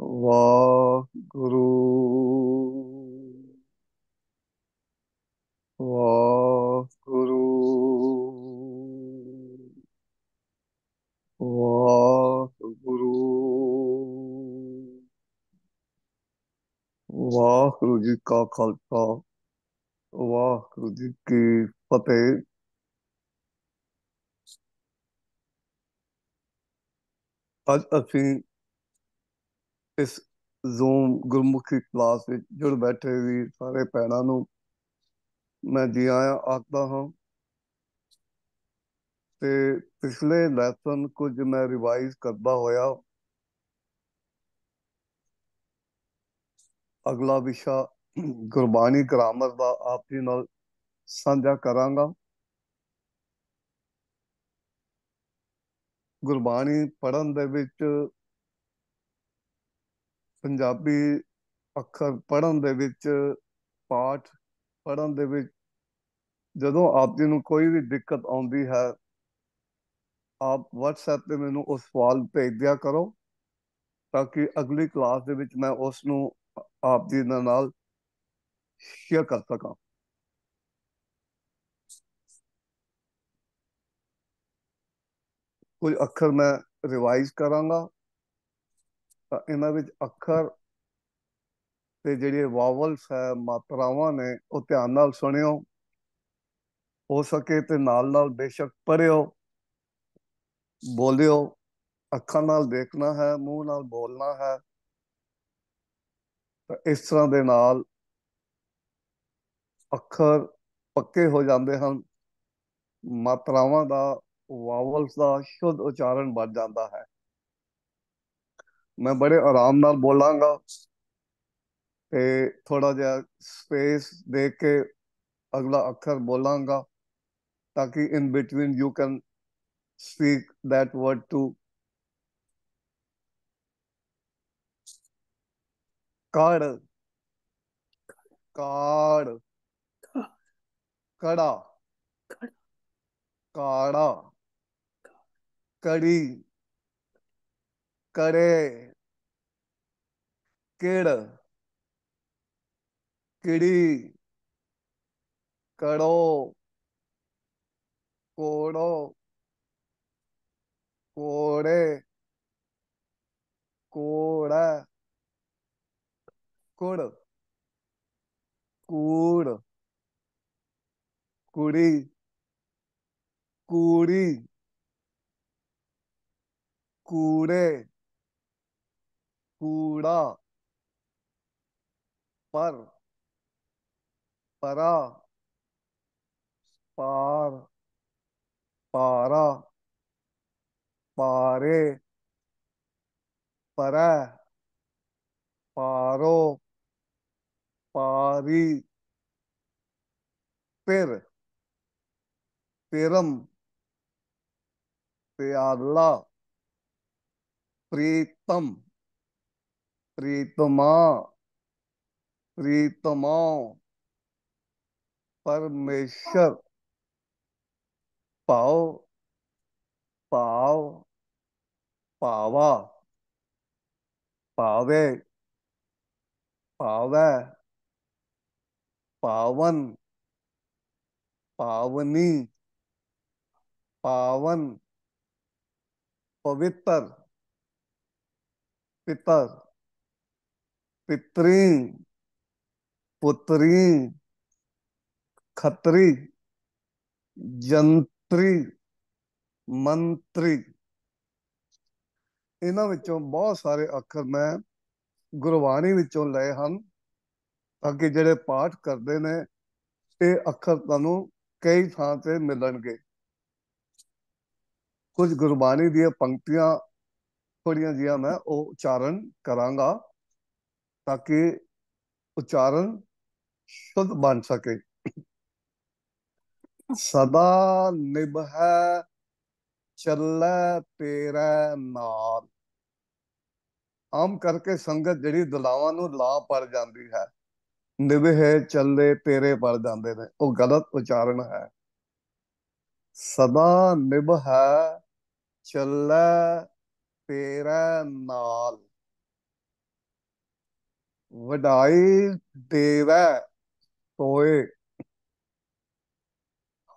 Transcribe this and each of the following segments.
ਵਾਹਿਗੁਰੂ ਵਾਹਿਗੁਰੂ ਵਾਹਿਗੁਰੂ ਵਾਹਿਗੁਰੂ ਜੀ ਕਾ ਖਾਲਸਾ ਵਾਹਿਗੁਰੂ ਜੀ ਕੀ ਫਤਿਹ ਅੱਜ ਅਸੀਂ ਇਸ ਜ਼ੂਮ ਗੁਰਮੁਖੀ ਕਲਾਸ ਵਿੱਚ ਜੁੜ ਬੈਠੇ ਵੀ ਸਾਰੇ ਭੈਣਾਂ ਨੂੰ ਮੈਂ ਜੀ ਆਇਆਂ ਆਖਦਾ ਹਾਂ ਤੇ ਪਿਛਲੇ ਲੈਸਨ ਕੁਝ ਮੈਂ ਰਿਵਾਈਜ਼ ਕਰਦਾ ਹੋਇਆ ਅਗਲਾ ਵਿਸ਼ਾ ਗੁਰਬਾਣੀ ਗ੍ਰਾਮਰ ਦਾ ਆਪ ਜੀ ਨਾਲ ਸਾਂਝਾ ਕਰਾਂਗਾ ਗੁਰਬਾਣੀ ਪੜਨ ਦੇ ਵਿੱਚ ਪੰਜਾਬੀ ਅੱਖਰ ਪੜਨ ਦੇ ਵਿੱਚ ਪਾਠ ਪੜਨ ਦੇ ਵਿੱਚ ਜਦੋਂ ਆਪ ਜੀ ਨੂੰ ਕੋਈ ਵੀ ਦਿੱਕਤ ਆਉਂਦੀ ਹੈ ਆਪ WhatsApp ਤੇ ਮੈਨੂੰ ਉਹ ਸਵਾਲ ਭੇਜ ਦਿਆ ਕਰੋ ਤਾਂ ਕਿ ਅਗਲੀ ਕਲਾਸ ਦੇ ਵਿੱਚ ਮੈਂ ਉਸ ਨੂੰ ਆਪ ਜੀ ਦੇ ਨਾਲ ਸ਼ੇਅਰ ਕਰ ਸਕਾਂ ਕੋਈ ਅੱਖਰ ਮੈਂ ਰਿਵਾਈਜ਼ ਕਰਾਂਗਾ ਤਾਂ ਇਹਨਾਂ ਵਿੱਚ ਅੱਖਰ ਤੇ ਜਿਹੜੇ ਵਾਵਲਸ ਹੈ ਮਾਤਰਾਵਾਂ ਨੇ ਉਹ ਧਿਆਨ ਨਾਲ ਸੁਣਿਓ ਹੋ ਸਕੇ ਤੇ ਨਾਲ ਨਾਲ ਬੇਸ਼ੱਕ ਪੜਿਓ ਬੋਲਿਓ ਅੱਖਾਂ ਨਾਲ ਦੇਖਣਾ ਹੈ ਮੂੰਹ ਨਾਲ ਬੋਲਣਾ ਹੈ ਤਾਂ ਇਸ ਤਰ੍ਹਾਂ ਦੇ ਨਾਲ ਅੱਖਰ ਪੱਕੇ ਹੋ ਜਾਂਦੇ ਹਨ ਮਾਤਰਾਵਾਂ ਦਾ ਵਾਵਲਸ ਦਾ ਸ਼ੁੱਧ ਉਚਾਰਨ ਬਣ ਜਾਂਦਾ ਹੈ मैं बड़े आराम नाल बोलांगा ते थोड़ा जहा स्पेस दे के अगला अखर बोलांगा ताकि in between you can speak that word too कड़ कार्ड कड़ा काड़ा कड़ी करे ਕਿੜ ਕਿੜੀ ਕੜੋ ਕੋੜੋ ਕੋੜੇ ਕੋੜਾ ਕੋੜ ਕੂੜ ਕੁੜੀ ਕੁੜੀ ਕੂੜੇ ਕੂੜਾ ਪਰ ਪਰਾ ਪਾਰ ਪਾਰਾ ਪਾਰੇ ਪਰਾ ਪਾਰੋ ਪਾਰੀ ਪਿਰ ਪਿਰਮ ਪਿਆਲਾ ਪ੍ਰੀਤਮ ਪ੍ਰੀਤਮਾ प्रीतमाओ परमेश्वर पाओ पाओ पावा पावे पावे पावन पावनी पावन पवित्र पितर पितृ ਪੁੱਤਰੀ ਖੱਤਰੀ ਜੰਤਰੀ ਮੰਤਰੀ ਇਹਨਾਂ ਵਿੱਚੋਂ ਬਹੁਤ ਸਾਰੇ ਅੱਖਰ ਮੈਂ ਗੁਰਬਾਣੀ ਵਿੱਚੋਂ ਲਏ ਹਨ ਤਾਂ ਕਿ ਜਿਹੜੇ ਪਾਠ ਕਰਦੇ ਨੇ ਇਹ ਅੱਖਰ ਤੁਹਾਨੂੰ ਕਈ ਥਾਂ ਤੇ ਮਿਲਣਗੇ ਕੁਝ ਗੁਰਬਾਣੀ ਦੀਆਂ ਪੰਕਤੀਆਂ ਥੋੜੀਆਂ ਜੀਆਂ ਮੈਂ ਉਹ ਉਚਾਰਨ ਕਰਾਂਗਾ ਤਾਂ ਕਿ ਉਚਾਰਨ ਸ਼ੁੱਧ ਬਣ ਸਕੇ ਸਦਾ ਨਿਭਾ ਚੱਲੇ ਤੇਰਾ ਨਾਮ ਆਮ ਕਰਕੇ ਸੰਗਤ ਜਿਹੜੀ ਦਲਾਵਾਂ ਨੂੰ ਲਾ ਪਰ ਜਾਂਦੀ ਹੈ ਨਿਭੇ ਚੱਲੇ ਤੇਰੇ ਪਰ ਜਾਂਦੇ ਨੇ ਉਹ ਗਲਤ ਉਚਾਰਨ ਹੈ ਸਦਾ ਨਿਭਾ ਚੱਲੇ ਤੇਰਾ ਨਾਲ ਵਡਾਈ ਦੇਵਾ ਤੋਏ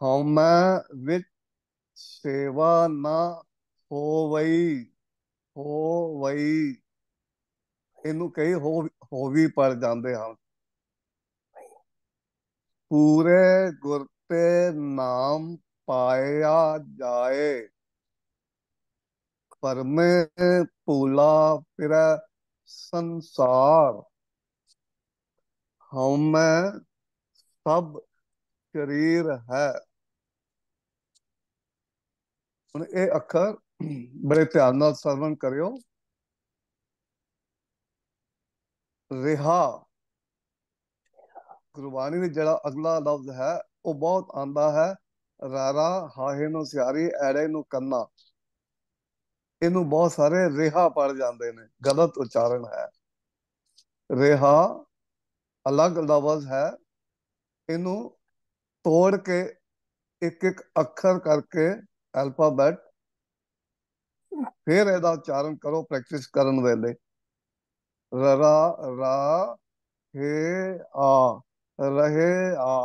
ਹਉਮੈ ਵਿਤ ਸੇਵਾ ਨਾ ਹੋਵਈ ਹੋਵਈ ਇਹਨੂੰ ਕਈ ਹੋ ਵੀ ਪੜ ਜਾਂਦੇ ਹਨ ਪੂਰੇ ਗੁਰ ਤੇ ਨਾਮ ਪਾਇਆ ਜਾਏ ਪਰਮੇ ਪੂਲਾ ਫਿਰ ਸੰਸਾਰ ਹਉਮੈ ਸਭ ਸਰੀਰ ਹੈ ਹੁਣ ਇਹ ਅੱਖਰ ਬੜੇ ਧਿਆਨ ਨਾਲ ਸਰਵਣ ਕਰਿਓ ਰਿਹਾ ਗੁਰਬਾਣੀ ਦੇ ਜਿਹੜਾ ਅਗਲਾ ਲਫ਼ਜ਼ ਹੈ ਉਹ ਬਹੁਤ ਆਂਦਾ ਹੈ ਰਾਰਾ ਹਾਹੇ ਨੂੰ ਸਿਆਰੀ ਐੜੇ ਨੂੰ ਕੰਨਾ ਇਹਨੂੰ ਬਹੁਤ ਸਾਰੇ ਰਿਹਾ ਪੜ ਜਾਂਦੇ ਨੇ ਗਲਤ ਉਚਾਰਨ ਹੈ ਰਿਹਾ ਅਲੱਗ ਲਫ਼ਜ਼ ਹੈ ਇਹਨੂੰ ਤੋੜ ਕੇ ਇੱਕ ਇੱਕ ਅੱਖਰ ਕਰਕੇ ਅਲਫਾਬੈਟ ਫਿਰ ਇਹਦਾ ਉਚਾਰਨ ਕਰੋ ਪ੍ਰੈਕਟਿਸ ਕਰਨ ਵੇਲੇ ਰ ਰ ਹੇ ਆ ਰਹੇ ਆ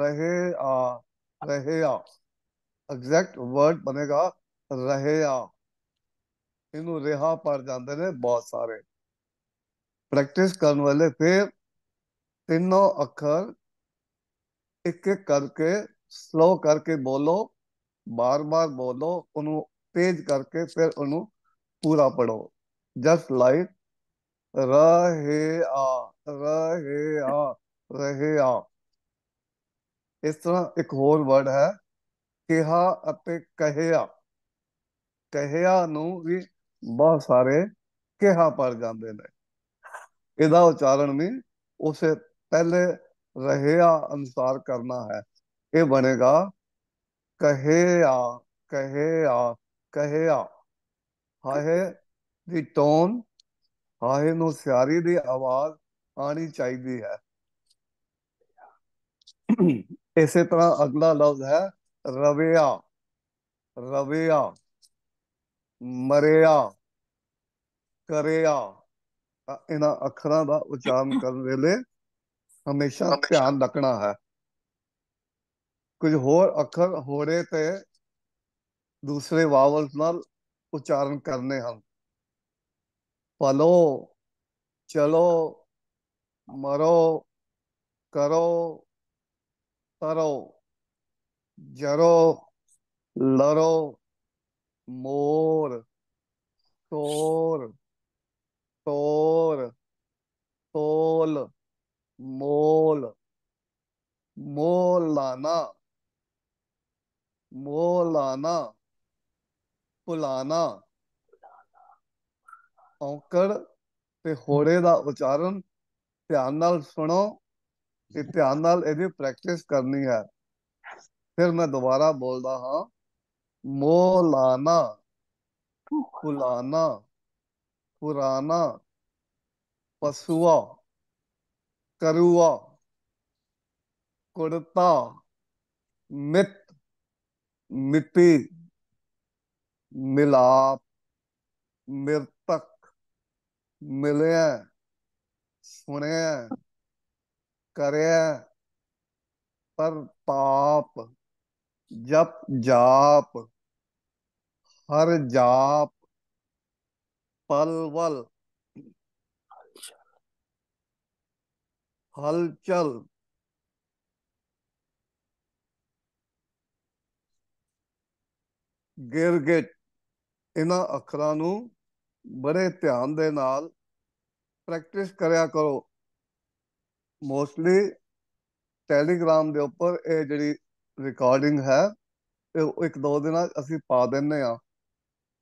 ਰਹੇ ਆ ਰਹੇ ਆ ਐਗਜ਼ੈਕਟ ਵਰਡ ਬਣੇਗਾ ਰਹੇ ਆ ਇਹਨੂੰ ਰਿਹਾ ਪਰ ਜਾਂਦੇ ਨੇ ਬਹੁਤ ਸਾਰੇ ਪ੍ਰੈਕਟਿਸ ਕਰਨ ਵਾਲੇ ਫਿਰ ਤਿੰਨੋਂ ਅੱਖਰ ਇੱਕ ਇੱਕ ਕਰਕੇ ਸਲੋ ਕਰਕੇ ਬੋਲੋ ਬਾਰ-ਬਾਰ ਬੋਲੋ ਉਹਨੂੰ ਤੇਜ਼ ਕਰਕੇ ਫਿਰ ਉਹਨੂੰ ਪੂਰਾ ਪੜੋ ਜਸਟ ਲਾਈਕ ਰਹੇ ਆ ਰਹੇ ਆ ਰਹੇ ਆ ਇਸ ਤਰ੍ਹਾਂ ਇੱਕ ਹੋਰ ਵਰਡ ਹੈ ਕਿਹਾ ਅਤੇ ਕਹਿਆ ਕਹਿਆ ਨੂੰ ਵੀ ਬਹੁਤ ਸਾਰੇ ਕਿਹਾ ਪੜ ਜਾਂਦੇ ਨੇ ਇਹਦਾ ਉਚਾਰਨ ਵੀ ਉਸੇ ਪਹਿਲੇ ਰਹਿਆ ਅਨਸਾਰ ਕਰਨਾ ਹੈ ਇਹ ਬਣੇਗਾ ਕਹੇ ਆ ਕਹੇ ਆ ਕਹੇ ਆ ਹਾਏ ਦੀ ਟੋਨ ਹਾਏ ਨੂੰ ਸਿਆਰੀ ਦੀ ਆਵਾਜ਼ ਆਣੀ ਚਾਹੀਦੀ ਹੈ ਇਸੇ ਤਰ੍ਹਾਂ ਅਗਲਾ ਲਫ਼ਜ਼ ਹੈ ਰਵਿਆ ਰਵਿਆ ਮਰਿਆ ਕਰਿਆ ਇਹਨਾਂ ਅੱਖਰਾਂ ਦਾ ਉਚਾਰਨ ਕਰਨ ਵੇਲੇ ਹਮੇਸ਼ਾ ਧਿਆਨ ਰੱਖਣਾ ਹੈ ਕੁਝ ਹੋਰ ਅੱਖਰ ਹੋੜੇ ਤੇ ਦੂਸਰੇ ਵਾਵਲਸ ਨਾਲ ਉਚਾਰਨ ਕਰਨੇ ਹਨ ਪਲੋ ਚਲੋ ਮਰੋ ਕਰੋ ਤਰੋ ਜਰੋ ਲਰੋ ਮੋਰ ਤੋਰ ਤੋਰ ਤੋਲ ਮੋਲ ਮੋਲਾਨਾ ਮੋਲਾਨਾ ਪੁਲਾਨਾ ਔਕੜ ਤੇ ਹੋੜੇ ਦਾ ਉਚਾਰਨ ਧਿਆਨ ਨਾਲ ਸੁਣੋ ਤੇ ਧਿਆਨ ਨਾਲ ਇਹਦੀ ਪ੍ਰੈਕਟਿਸ ਕਰਨੀ ਹੈ ਫਿਰ ਮੈਂ ਦੁਬਾਰਾ ਬੋਲਦਾ ਹਾਂ ਮੋਲਾਨਾ ਪੁਲਾਨਾ ਪੁਰਾਨਾ ਪਸੂਆ करुआ कुर्ता मित मिति मिलाप मृतक मिले सुने करे परताप जप जाप हर जाप पलवल ਹਲਚਲ ਗਿਰਗਿਟ ਇਹਨਾਂ ਅੱਖਰਾਂ ਨੂੰ ਬੜੇ ਧਿਆਨ ਦੇ ਨਾਲ ਪ੍ਰੈਕਟਿਸ ਕਰਿਆ ਕਰੋ ਮੋਸਟਲੀ ਟੈਲੀਗ੍ਰਾਮ ਦੇ ਉੱਪਰ ਇਹ ਜਿਹੜੀ ਰਿਕਾਰਡਿੰਗ ਹੈ ਇਹ ਇੱਕ ਦੋ ਦਿਨਾਂ ਅਸੀਂ ਪਾ ਦਿੰਨੇ ਆ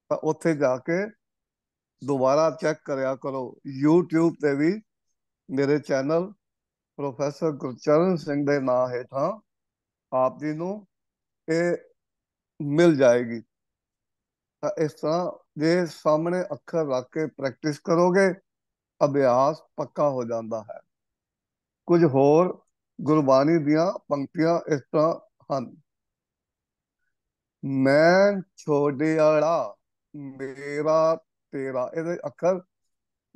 ਤਾਂ ਉੱਥੇ ਜਾ ਕੇ ਦੁਬਾਰਾ ਚੈੱਕ ਕਰਿਆ ਕਰੋ YouTube ਤੇ ਵੀ ਮੇਰੇ ਚੈਨਲ ਪ੍ਰੋਫੈਸਰ ਗੁਰਚਰਨ ਸਿੰਘ ਦੇ ਨਾਂ ਹੇਠਾਂ ਆਪ ਜੀ ਨੂੰ ਇਹ ਮਿਲ ਜਾਏਗੀ ਤਾਂ ਇਸ ਤਰ੍ਹਾਂ ਜੇ ਸਾਹਮਣੇ ਅੱਖਰ ਰੱਖ ਕੇ ਪ੍ਰੈਕਟਿਸ ਕਰੋਗੇ ਅਭਿਆਸ ਪੱਕਾ ਹੋ ਜਾਂਦਾ ਹੈ ਕੁਝ ਹੋਰ ਗੁਰਬਾਣੀ ਦੀਆਂ ਪੰਕਤੀਆਂ ਇਸ ਤਰ੍ਹਾਂ ਹਨ ਮੈਂ ਛੋੜਿਆਲਾ ਮੇਰਾ ਤੇਰਾ ਇਹਦੇ ਅੱਖਰ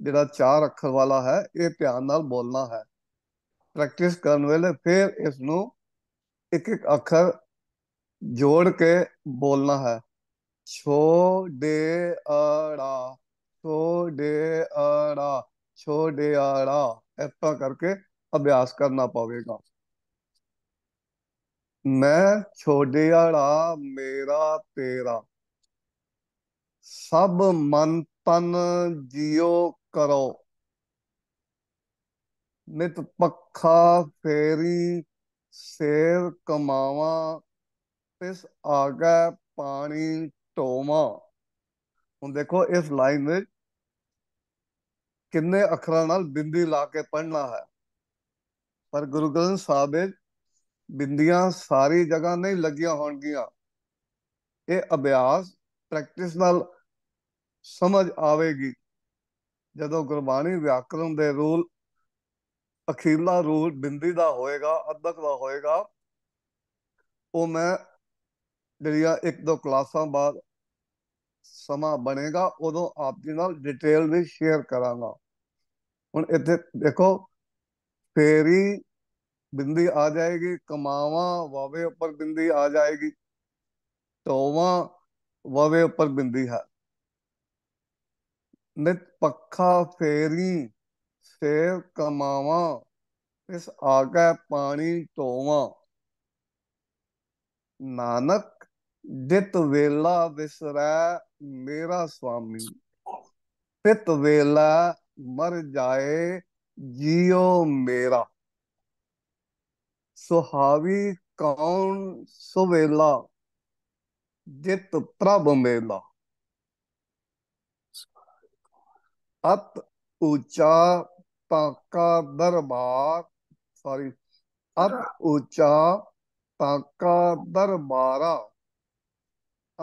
ਜਿਹੜਾ ਚਾਰ ਅੱਖਰ ਵਾਲਾ ਹੈ ਇਹ ਧਿਆਨ ਨਾਲ ਬੋਲਣਾ ਹੈ प्रैक्टिस ਕਰਨ ਵੇਲੇ फिर इस एक एक अखर जोड़ के बोलना है छो डे अड़ा छो डे अड़ा छो डे अड़ा ऐसा करके अभ्यास करना पवेगा मैं छोड़े अड़ा मेरा तेरा सब मन तन जियो करो ਨਿਤ ਪੱਖਾ ਫੇਰੀ ਸੇਰ ਕਮਾਵਾ ਇਸ ਆਗਾ ਪਾਣੀ ਟੋਮਾ ਹੁਣ ਦੇਖੋ ਇਸ ਲਾਈਨ ਵਿੱਚ ਕਿੰਨੇ ਅੱਖਰਾਂ ਨਾਲ ਬਿੰਦੀ ਲਾ ਕੇ ਪੜਨਾ ਹੈ ਪਰ ਗੁਰੂ ਗ੍ਰੰਥ ਸਾਹਿਬ ਵਿੱਚ ਬਿੰਦੀਆਂ ਸਾਰੀ ਜਗ੍ਹਾ ਨਹੀਂ ਲੱਗੀਆਂ ਹੋਣਗੀਆਂ ਇਹ ਅਭਿਆਸ ਪ੍ਰੈਕਟਿਸ ਨਾਲ ਸਮਝ ਆਵੇਗੀ ਜਦੋਂ ਗੁਰਬਾਣੀ ਵਿਆਕਰਣ ਦੇ ਰੂਲ ਅਖੀਰਲਾ ਰੂਲ ਬਿੰਦੀ ਦਾ ਹੋਏਗਾ ਅਦਕ ਦਾ ਹੋਏਗਾ ਉਹ ਮੈਂ ਜਿਹੜੀਆਂ ਇੱਕ ਦੋ ਕਲਾਸਾਂ ਬਾਅਦ ਸਮਾਂ ਬਣੇਗਾ ਉਦੋਂ ਆਪ ਜੀ ਨਾਲ ਡਿਟੇਲ ਵੀ ਸ਼ੇਅਰ ਕਰਾਂਗਾ ਹੁਣ ਇੱਥੇ ਦੇਖੋ ਫੇਰੀ ਬਿੰਦੀ ਆ ਜਾਏਗੀ ਕਮਾਵਾ ਵਾਵੇ ਉੱਪਰ ਬਿੰਦੀ ਆ ਜਾਏਗੀ ਤੋਵਾ ਵਾਵੇ ਉੱਪਰ ਬਿੰਦੀ ਹੈ ਨਿਤ ਪੱਖਾ ਫੇਰੀ से कमावा इस आगे पानी तोवा नानक दित वेला विसरै मेरा स्वामी तित वेला मर जाए जियो मेरा सुहावी कौन सुवेला जित प्रभ मेला अत ऊंचा ਪਾਕਾ ਦਰਬਾਰ ਸੌਰੀ ਅਤ ਉਚਾ ਪਾਕਾ ਦਰਬਾਰਾ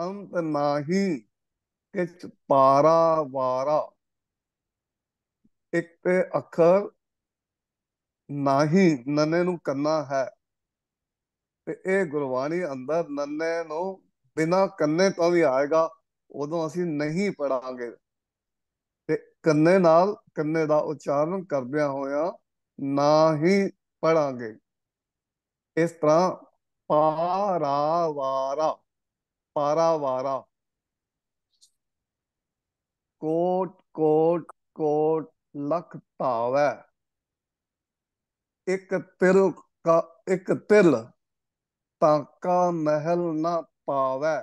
ਅੰਤ ਨਾਹੀ ਕਿਛ ਪਾਰਾ ਵਾਰਾ ਇੱਕ ਤੇ ਅੱਖਰ ਨਾਹੀ ਨੰਨੇ ਨੂੰ ਕੰਨਾ ਹੈ ਤੇ ਇਹ ਗੁਰਬਾਣੀ ਅੰਦਰ ਨੰਨੇ ਨੂੰ ਬਿਨਾ ਕੰਨੇ ਤੋਂ ਵੀ ਆਏਗਾ ਉਦੋਂ ਅਸੀਂ ਨਹੀਂ ਪੜਾਂਗੇ ਕੰਨੇ ਨਾਲ ਕੰਨੇ ਦਾ ਉਚਾਰਨ ਕਰਦਿਆਂ ਹੋਇਆ ਨਾ ਹੀ ਪੜਾਂਗੇ ਇਸ ਤਰ੍ਹਾਂ ਪਾਰਾਵਾਰਾ ਪਾਰਾਵਾਰਾ ਕੋਟ ਕੋਟ ਕੋਟ ਲਖ ਧਾਵੈ ਇੱਕ ਤਿਲ ਕਾ ਇੱਕ ਤਿਲ ਤਾਂਕਾ ਮਹਿਲ ਨਾ ਪਾਵੈ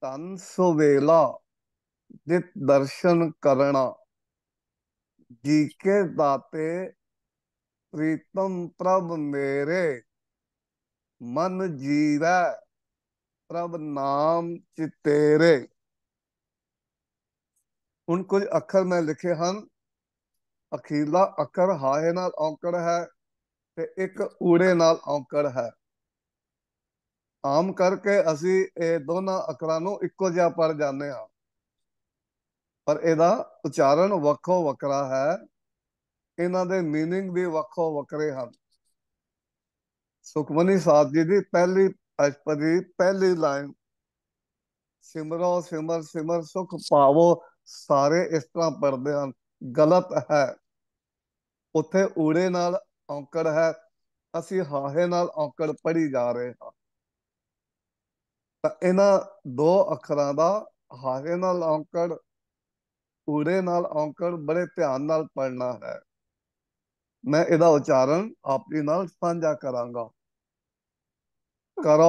ਤਨ ਸੁਵੇਲਾ ਜਿਤ ਦਰਸ਼ਨ ਕਰਨਾ ਜੀ ਕੇ ਦਾਤੇ ਪ੍ਰੀਤਮ ਪ੍ਰਭ ਮੇਰੇ ਮਨ ਜੀਵੈ ਪ੍ਰਭ ਨਾਮ ਚਿਤੇਰੇ ਹੁਣ ਕੁਝ ਅੱਖਰ ਮੈਂ ਲਿਖੇ ਹਨ ਅਖੀਲਾ ਅਕਰ ਹਾਏ ਨਾਲ ਔਂਕੜ ਹੈ ਤੇ ਇੱਕ ਊੜੇ ਨਾਲ ਔਂਕੜ ਹੈ ਆਮ ਕਰਕੇ ਅਸੀਂ ਇਹ ਦੋਨਾਂ ਅਕਰਾਂ ਨੂੰ ਇੱਕੋ ਜਿਹਾ ਪੜ ਜਾਂਦੇ ਹਾਂ ਪਰ ਇਹਦਾ ਉਚਾਰਨ ਵੱਖੋ ਵੱਖਰਾ ਹੈ ਇਹਨਾਂ ਦੇ मीनिंग ਵੀ ਵੱਖੋ ਵੱਖਰੇ ਹਨ ਸੁਖਮਨੀ ਸਾਹਿਬ ਜੀ ਦੀ ਪਹਿਲੀ ਅਸ਼ਪਦੀ ਪਹਿਲੀ ਲਾਈਨ ਸਿਮਰੋ ਸਿਮਰ ਸਿਮਰ ਸੁਖ ਪਾਵੋ ਸਾਰੇ ਇਸ ਤਰ੍ਹਾਂ ਪੜਦੇ ਹਨ ਗਲਤ ਹੈ ਉੱਥੇ ਊੜੇ ਨਾਲ ਔਂਕੜ ਹੈ ਅਸੀਂ ਹਾਹੇ ਨਾਲ ਔਂਕੜ ਪੜੀ ਜਾ ਰਹੇ ਹਾਂ ਤਾਂ ਇਹਨਾਂ ਦੋ ਅੱਖਰਾਂ ਦਾ ਹਾਹੇ ਨਾਲ ਔਂਕੜ ਊੜੇ ਨਾਲ ਔਂਕੜ ਬੜੇ ਧਿਆਨ ਨਾਲ ਪੜਨਾ ਹੈ ਮੈਂ ਇਹਦਾ ਉਚਾਰਨ ਆਪ ਜੀ ਨਾਲ ਸਾਂਝਾ ਕਰਾਂਗਾ ਕਰੋ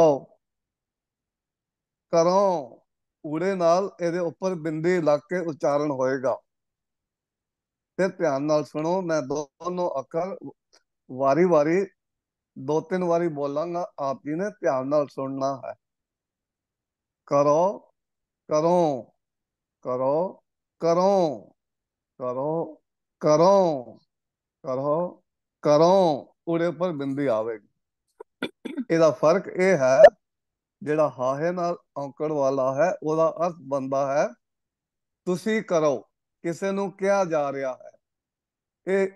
ਕਰੋ ਉਰੇ ਨਾਲ ਇਹਦੇ ਉੱਪਰ ਬਿੰਦੀ ਲੱਗ ਕੇ ਉਚਾਰਨ ਹੋਏਗਾ ਤੇ ਧਿਆਨ ਨਾਲ ਸੁਣੋ ਮੈਂ ਦੋਨੋਂ ਅੱਖਰ ਵਾਰੀ-ਵਾਰੀ ਦੋ ਤਿੰਨ ਵਾਰੀ ਬੋਲਾਂਗਾ ਆਪ ਜੀ ਨੇ ਧਿਆਨ ਨਾਲ ਸੁਣਨਾ ਹੈ ਕਰੋ ਕਰੋ ਕਰੋ ਕਰੋ ਕਰੋ ਕਰੋ ਕਰੋ ਕਰੋ ਉਹਦੇ ਉੱਪਰ ਬਿੰਦੀ ਆਵੇਗੀ ਇਹਦਾ ਫਰਕ ਇਹ ਹੈ ਜਿਹੜਾ ਹਾਹੇ ਨਾਲ ਔਂਕੜ ਵਾਲਾ ਹੈ ਉਹਦਾ ਅਰਥ ਬੰਦਾ ਹੈ ਤੁਸੀਂ ਕਰੋ ਕਿਸੇ ਨੂੰ ਕਿਹਾ ਜਾ ਰਿਹਾ ਹੈ ਇਹ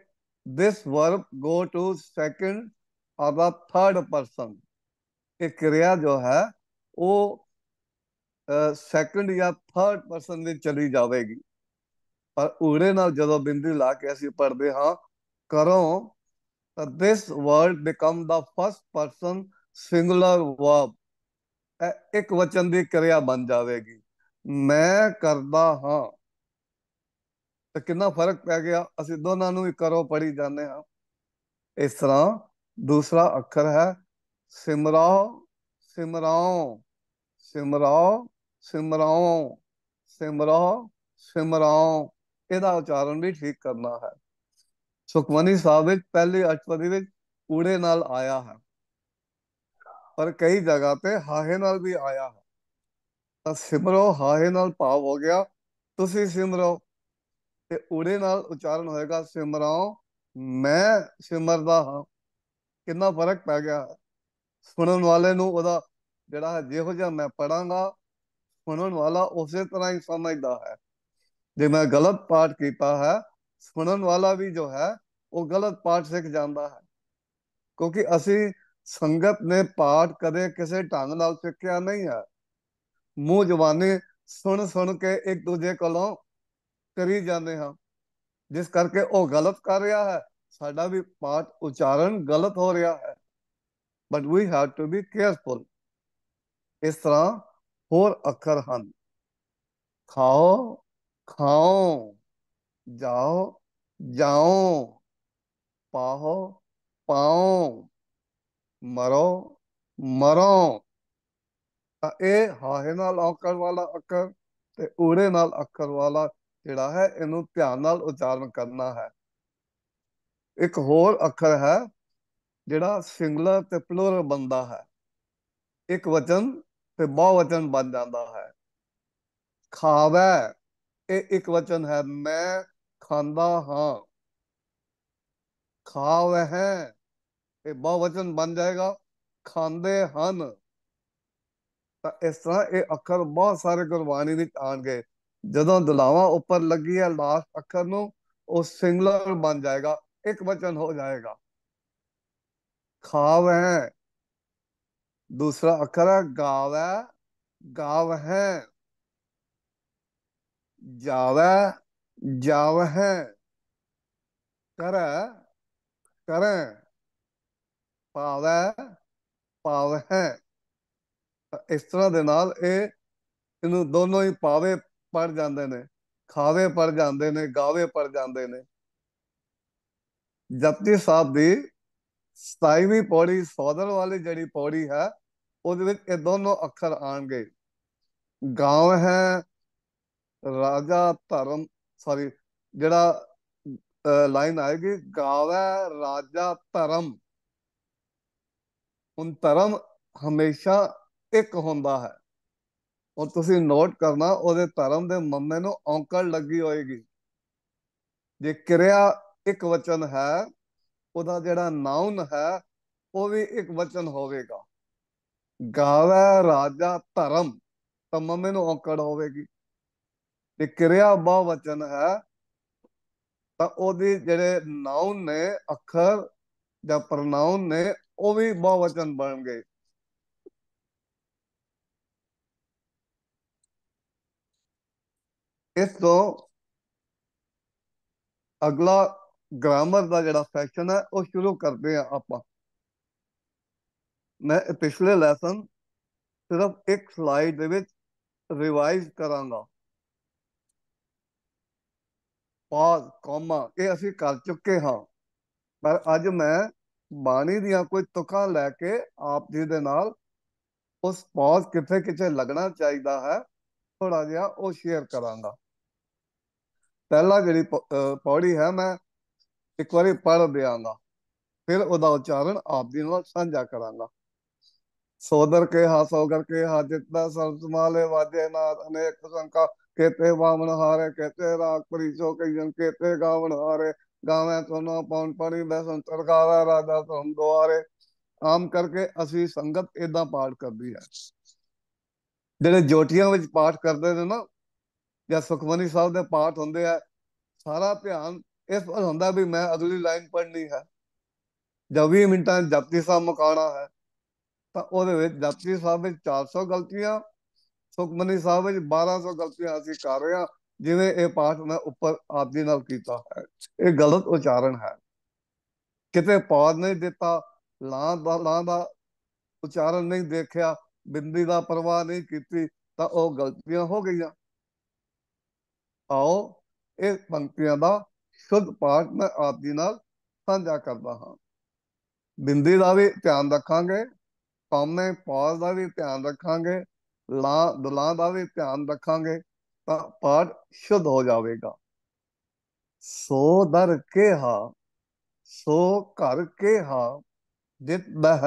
this verb go to second or the third person ਇਹ ਕਿਰਿਆ ਜੋ ਹੈ ਉਹ ਸੈਕੰਡ ਜਾਂ ਥਰਡ ਪਰਸਨ ਦੇ ਚਲੀ ਜਾਵੇਗੀ ਪਰ ਉਹਦੇ ਨਾਲ ਜਦੋਂ ਬਿੰਦੀ ਲਾ ਕੇ ਅਸੀਂ ਪੜਦੇ ਹਾਂ ਕਰੋ ਥਿਸ ਵਰਲਡ ਬਿਕਮ ਦਾ ਫਸਟ ਪਰਸਨ ਸਿੰਗੂਲਰ ਵਰਬ ਇੱਕ ਵਚਨ ਦੀ ਕਿਰਿਆ ਬਣ ਜਾਵੇਗੀ ਮੈਂ ਕਰਦਾ ਹਾਂ ਤਾਂ ਕਿੰਨਾ ਫਰਕ ਪੈ ਗਿਆ ਅਸੀਂ ਦੋਨਾਂ ਨੂੰ ਹੀ ਕਰੋ ਪੜੀ ਜਾਂਦੇ ਹਾਂ ਇਸ ਤਰ੍ਹਾਂ ਦੂਸਰਾ ਅੱਖਰ ਹੈ ਸਿਮਰਾਓ ਸਿਮਰਾਉ ਸਿਮਰਾਓ ਸਿਮਰਾਉ ਸਿਮਰਾਓ ਸਿਮਰਾਉ ਇਹਦਾ ਉਚਾਰਨ ਵੀ ਠੀਕ ਕਰਨਾ ਹੈ ਸੁਖਮਨੀ ਸਾਹਿਬ ਵਿੱਚ ਪਹਿਲੀ ਅਸ਼ਟਪਦੀ ਵਿੱਚ ਊੜੇ ਨਾਲ ਆਇਆ ਹੈ ਪਰ ਕਈ ਜਗ੍ਹਾ ਤੇ ਹਾਹੇ ਨਾਲ ਵੀ ਆਇਆ ਹੈ ਤਾਂ ਸਿਮਰੋ ਹਾਹੇ ਨਾਲ ਭਾਵ ਹੋ ਗਿਆ ਤੁਸੀਂ ਸਿਮਰੋ ਤੇ ਊੜੇ ਨਾਲ ਉਚਾਰਨ ਹੋਏਗਾ ਸਿਮਰਾਉ ਮੈਂ ਸਿਮਰਦਾ ਹਾਂ ਕਿੰਨਾ ਫਰਕ ਪੈ ਗਿਆ ਸੁਣਨ ਵਾਲੇ ਨੂੰ ਉਹਦਾ ਜਿਹੜਾ ਜਿਹੋ ਜਿਹਾ ਮੈਂ ਪੜਾਂਗਾ ਸੁਣਨ ਵਾਲਾ ਉਸੇ ਤਰ੍ਹਾਂ ਹੀ ਸਮਝਦਾ ਹੈ ਜੇ ਮੈਂ ਗਲਤ ਪਾਠ ਕੀਤਾ ਹੈ ਸੁਣਨ ਵਾਲਾ ਵੀ ਜੋ ਹੈ ਉਹ ਗਲਤ ਪਾਠ ਸਿੱਖ ਜਾਂਦਾ ਹੈ ਕਿਉਂਕਿ ਅਸੀਂ ਸੰਗਤ ਨੇ ਪਾਠ ਕਦੇ ਕਿਸੇ ਢੰਗ ਨਾਲ ਸਿੱਖਿਆ ਨਹੀਂ ਹੈ ਮੂੰਹ ਜਵਾਨੇ ਸੁਣ ਸੁਣ ਕੇ ਇੱਕ ਦੂਜੇ ਕੋਲੋਂ ਕਰੀ ਜਾਂਦੇ ਹਾਂ ਜਿਸ ਕਰਕੇ ਉਹ ਗਲਤ ਕਰ ਰਿਹਾ ਹੈ ਸਾਡਾ ਵੀ ਪਾਠ ਉਚਾਰਨ ਗਲਤ ਹੋ ਰਿਹਾ ਹੈ but we have to be careful ਇਸ ਤਰ੍ਹਾਂ ਹੋਰ ਅੱਖਰ ਹਨ ਖਾਓ ਖਾਓ ਜਾਓ ਜਾਓ ਪਾਹੋ ਪਾਓ ਮਰੋ ਮਰੋ ਇਹ ਹਾਹੇ ਨਾਲ ਔਕਰ ਵਾਲਾ ਅੱਖਰ ਤੇ ਊੜੇ ਨਾਲ ਅੱਖਰ ਵਾਲਾ ਜਿਹੜਾ ਹੈ ਇਹਨੂੰ ਧਿਆਨ ਨਾਲ ਉਚਾਰਨ ਕਰਨਾ ਹੈ ਇੱਕ ਹੋਰ ਅੱਖਰ ਹੈ ਜਿਹੜਾ ਸਿੰਗੂਲਰ ਤੇ ਪਲੂਰਲ ਬੰਦਾ ਹੈ ਇੱਕ ਵਚਨ ਤੇ ਬਹੁਵਚਨ ਬਣ ਜਾਂਦਾ ਹੈ ਖਾਵੇ ਇਹ ਇੱਕ ਵਚਨ ਹੈ ਮੈਂ ਖਾਂਦਾ ਹਾਂ ਖਾਵੇ ਹੈ ਇਹ ਬਹੁਵਚਨ ਬਣ ਜਾਏਗਾ ਖਾਂਦੇ ਹਨ ਤਾਂ ਇਸ ਤਰ੍ਹਾਂ ਇਹ ਅੱਖਰ ਬਹੁਤ ਸਾਰੇ ਗੁਰਬਾਣੀ ਵਿੱਚ ਆਣ ਗਏ ਜਦੋਂ ਦਲਾਵਾ ਉੱਪਰ ਲੱਗੀ ਹੈ ਲਾਸਟ ਅੱਖਰ ਨੂੰ ਉਹ ਸਿੰਗੂਲਰ ਬਣ ਜਾਏਗਾ ਇੱਕ ਵਚਨ ਹੋ ਜਾਏਗਾ ਖਾਵੇ ਦੂਸਰਾ ਅੱਖਰ ਹੈ ਗਾਵੇ ਹੈ ਗਾਵ ਹੈ ਜਾਵੇ ਜਾਵਹਿ ਕਰ ਕਰ ਪਾਵੈ ਪਾਵਹਿ ਇਸ ਤਰ੍ਹਾਂ ਦੇ ਨਾਲ ਇਹ ਇਹਨੂੰ ਦੋਨੋਂ ਹੀ ਪਾਵੇ ਪੜ ਜਾਂਦੇ ਨੇ ਖਾਵੇ ਪੜ ਜਾਂਦੇ ਨੇ ਗਾਵੇ ਪੜ ਜਾਂਦੇ ਨੇ ਜਪਤੀ ਸਾਹਿਬ ਦੀ 27ਵੀਂ ਪੌੜੀ ਸੌਦਰ ਵਾਲੀ ਜਿਹੜੀ ਪੌੜੀ ਹੈ ਉਹਦੇ ਵਿੱਚ ਇਹ ਦੋਨੋਂ ਅੱਖਰ ਆਣਗੇ ਗਾਉ ਹੈ ਰਾਜਾ ਧਰਮ ਸੌਰੀ ਜਿਹੜਾ ਲਾਈਨ ਆਏਗੀ ਗਾਵੇ ਰਾਜਾ ਧਰਮ ਹੁਣ ਧਰਮ ਹਮੇਸ਼ਾ ਇੱਕ ਹੁੰਦਾ ਹੈ ਔਰ ਤੁਸੀਂ ਨੋਟ ਕਰਨਾ ਉਹਦੇ ਧਰਮ ਦੇ ਮੰਮੇ ਨੂੰ ਔਂਕੜ ਲੱਗੀ ਹੋਏਗੀ ਜੇ ਕਿਰਿਆ ਇੱਕ ਵਚਨ ਹੈ ਉਹਦਾ ਜਿਹੜਾ ਨਾਉਨ ਹੈ ਉਹ ਵੀ ਇੱਕ ਵਚਨ ਹੋਵੇਗਾ ਗਾਵੇ ਰਾਜਾ ਧਰਮ ਤਾਂ ਮੰਮੇ ਨੂੰ ਔਂਕੜ ਹੋਵੇਗੀ ਤੇ ਕਿਰਿਆ ਬਹੁਵਚਨ ਹੈ ਤਾਂ ਉਹਦੇ ਜਿਹੜੇ ਨਾਉਨ ਨੇ ਅੱਖਰ ਜਾਂ ਪ੍ਰਨਾਉਨ ਨੇ ਉਹ ਵੀ ਬਹੁਵਚਨ ਬਣ ਗਏ ਇਸ ਤੋਂ ਅਗਲਾ ਗ੍ਰਾਮਰ ਦਾ ਜਿਹੜਾ ਸੈਕਸ਼ਨ ਹੈ ਉਹ ਸ਼ੁਰੂ ਕਰਦੇ ਆ ਆਪਾਂ ਮੈਂ ਪਿਛਲੇ ਲੈਸਨ ਸਿਰਫ ਇੱਕ ਸਲਾਈਡ ਦੇ ਵਿੱਚ ਰਿਵਾਈਜ਼ ਕਰਾਂਗਾ ਪਾਦ ਕੌਮਾ ਇਹ ਅਸੀਂ ਕਰ ਚੁੱਕੇ ਹਾਂ ਪਰ ਅੱਜ ਮੈਂ ਬਾਣੀ ਦੀਆਂ ਕੋਈ ਤੁਕਾਂ ਲੈ ਕੇ ਆਪ ਜੀ ਦੇ ਨਾਲ ਉਸ ਪਾਦ ਕਿੱਥੇ ਕਿੱਥੇ ਲੱਗਣਾ ਚਾਹੀਦਾ ਹੈ ਥੋੜਾ ਜਿਹਾ ਉਹ ਸ਼ੇਅਰ ਕਰਾਂਗਾ ਪਹਿਲਾ ਜਿਹੜੀ ਪੌੜੀ ਹੈ ਮੈਂ ਇੱਕ ਵਾਰੀ ਪੜ ਦਿਆਂਗਾ ਫਿਰ ਉਹਦਾ ਉਚਾਰਨ ਆਪ ਜੀ ਨਾਲ ਸਾਂਝਾ ਕਰਾਂਗਾ ਸੋਦਰ ਕੇ ਹਾਸੋ ਕਰਕੇ ਹਾਜਤ ਦਾ ਸਰਬ ਵਾਦੇ ਵਾਜੇ ਅਨੇਕ ਸੰਕਾ ਕਿਤੇ ਵਾਵਣ ਹਾਰੇ ਕਿਤੇ ਰਾਗ ਸੋ ਕਈਨ ਕਿਤੇ ਗਾਵਣ ਹਾਰੇ ਗਾਵੇਂ ਤੁਨੋ ਪੌਣ ਪਾਣੀ ਦਾ ਸੰਤਰ ਗਾਵੇ ਰਾਦਾ ਤੁਮ ਦੁਆਰੇ ਆਮ ਕਰਕੇ ਅਸੀਂ ਸੰਗਤ ਇਦਾਂ ਪਾਠ ਕਰਦੀ ਹੈ ਜਿਹੜੇ ਜੋਟੀਆਂ ਵਿੱਚ ਪਾਠ ਕਰਦੇ ਨੇ ਨਾ ਜਾਂ ਸੁਖਮਨੀ ਸਾਹਿਬ ਦੇ ਪਾਠ ਹੁੰਦੇ ਆ ਸਾਰਾ ਧਿਆਨ ਇਸ ਵੱਲ ਹੁੰਦਾ ਵੀ ਮੈਂ ਅਗਲੀ ਲਾਈਨ ਪੜ੍ਹਨੀ ਹੈ ਜਦ ਵੀ ਮਿੰਟਾਂ ਜਪਤੀ ਸਾਹਿਬ ਮੁਕਾਣਾ ਹੈ ਤਾਂ ਉਹਦੇ ਵਿੱਚ ਜਪਤੀ ਸਾਹਿਬ ਵਿੱਚ 400 ਗਲਤੀਆਂ ਸੁਖਮਨੀ ਸਾਹਿਬ ਵਿੱਚ 1200 ਗਲਤੀਆਂ ਅਸੀਂ ਕਰ ਰਹੇ ਆ ਜਿਵੇਂ ਇਹ ਪਾਠ ਮੈਂ ਉੱਪਰ ਆਦਿ ਨਾਲ ਕੀਤਾ ਹੈ ਇਹ ਗਲਤ ਉਚਾਰਨ ਹੈ ਕਿਤੇ ਪੌਦ ਨਹੀਂ ਦਿੱਤਾ ਲਾਂ ਦਾ ਲਾਂ ਦਾ ਉਚਾਰਨ ਨਹੀਂ ਦੇਖਿਆ ਬਿੰਦੀ ਦਾ ਪਰਵਾਹ ਨਹੀਂ ਕੀਤੀ ਤਾਂ ਉਹ ਗਲਤੀਆਂ ਹੋ ਗਈਆਂ ਆਓ ਇਹ ਪੰਕਤੀਆਂ ਦਾ ਸ਼ੁੱਧ ਪਾਠ ਮੈਂ ਆਪ ਜੀ ਨਾਲ ਸਾਂਝਾ ਕਰਦਾ ਹਾਂ ਬਿੰਦੀ ਦਾ ਵੀ ਧਿਆਨ ਰੱਖਾਂਗੇ ਕੰਮੇ ਪਾਦ ਦਾ ਵੀ ਧਿਆਨ ਰੱਖਾਂਗੇ ਲਾ ਦਲਾਂ ਦਾ ਵੀ ਧਿਆਨ ਰੱਖਾਂਗੇ ਤਾਂ ਪਾਠ ਸ਼ੁੱਧ ਹੋ ਜਾਵੇਗਾ ਸੋ ਦਰ ਕੇ ਹਾ ਸੋ ਘਰ ਕੇ ਹਾ ਦਿਤ ਬਹ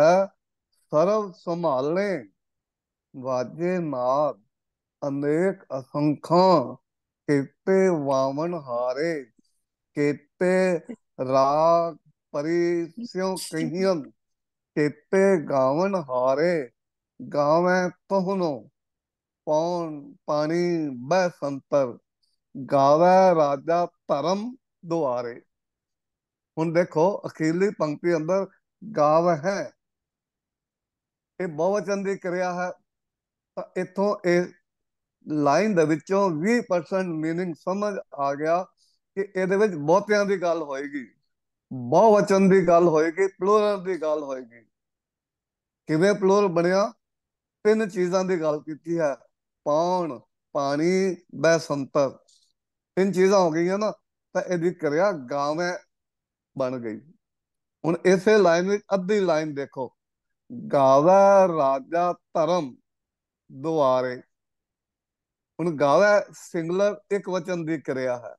ਸਰਵ ਸੰਭਾਲਣੇ ਵਾਜੇ ਨਾਦ ਅਨੇਕ ਅਸੰਖਾਂ ਕਿਤੇ ਵਾਵਣ ਹਾਰੇ ਕਿਤੇ ਰਾਗ ਪਰਿਸਿਉ ਕਹੀਆਂ ਕਿਤੇ ਗਾਵਣ ਹਾਰੇ ਗਾਵੇਂ ਤਹਨੋ ਪੌਣ ਪਾਣੀ ਬਹਿ ਸੰਤਰ ਗਾਵੇ ਰਾਜਾ ਧਰਮ ਦੁਆਰੇ ਹੁਣ ਦੇਖੋ ਅਖੀਰਲੀ ਪੰਕਤੀ ਅੰਦਰ ਗਾਵ ਹੈ ਇਹ ਬਹੁਵਚਨ ਦੀ ਕਿਰਿਆ ਹੈ ਤਾਂ ਇਥੋਂ ਇਹ ਲਾਈਨ ਦੇ ਵਿੱਚੋਂ 20% मीनिंग ਸਮਝ ਆ ਗਿਆ ਕਿ ਇਹਦੇ ਵਿੱਚ ਬਹੁਤਿਆਂ ਦੀ ਗੱਲ ਹੋਏਗੀ ਬਹੁਵਚਨ ਦੀ ਗੱਲ ਹੋਏਗੀ ਪਲੂਰਲ ਦੀ ਗੱਲ ਹੋਏਗੀ ਕਿਵੇਂ ਪਲੂਰਲ ਬਣਿਆ ਤਿੰਨ ਚੀਜ਼ਾਂ ਦੀ ਗੱਲ ਕੀਤੀ ਹੈ ਪਾਉਣ ਪਾਣੀ ਬੈ ਸੰਤਰ ਇਨ ਚੀਜ਼ਾਂ ਹੋ ਗਈਆਂ ਨਾ ਤਾਂ ਇਹਦੀ ਕਰਿਆ ਗਾਵੇਂ ਬਣ ਗਈ ਹੁਣ ਇਸੇ ਲਾਈਨ ਵਿੱਚ ਅੱਧੀ ਲਾਈਨ ਦੇਖੋ ਗਾਵਾ ਰਾਜਾ ਧਰਮ ਦੁਆਰੇ ਹੁਣ ਗਾਵਾ ਸਿੰਗੂਲਰ ਇੱਕ ਵਚਨ ਦੀ ਕਰਿਆ ਹੈ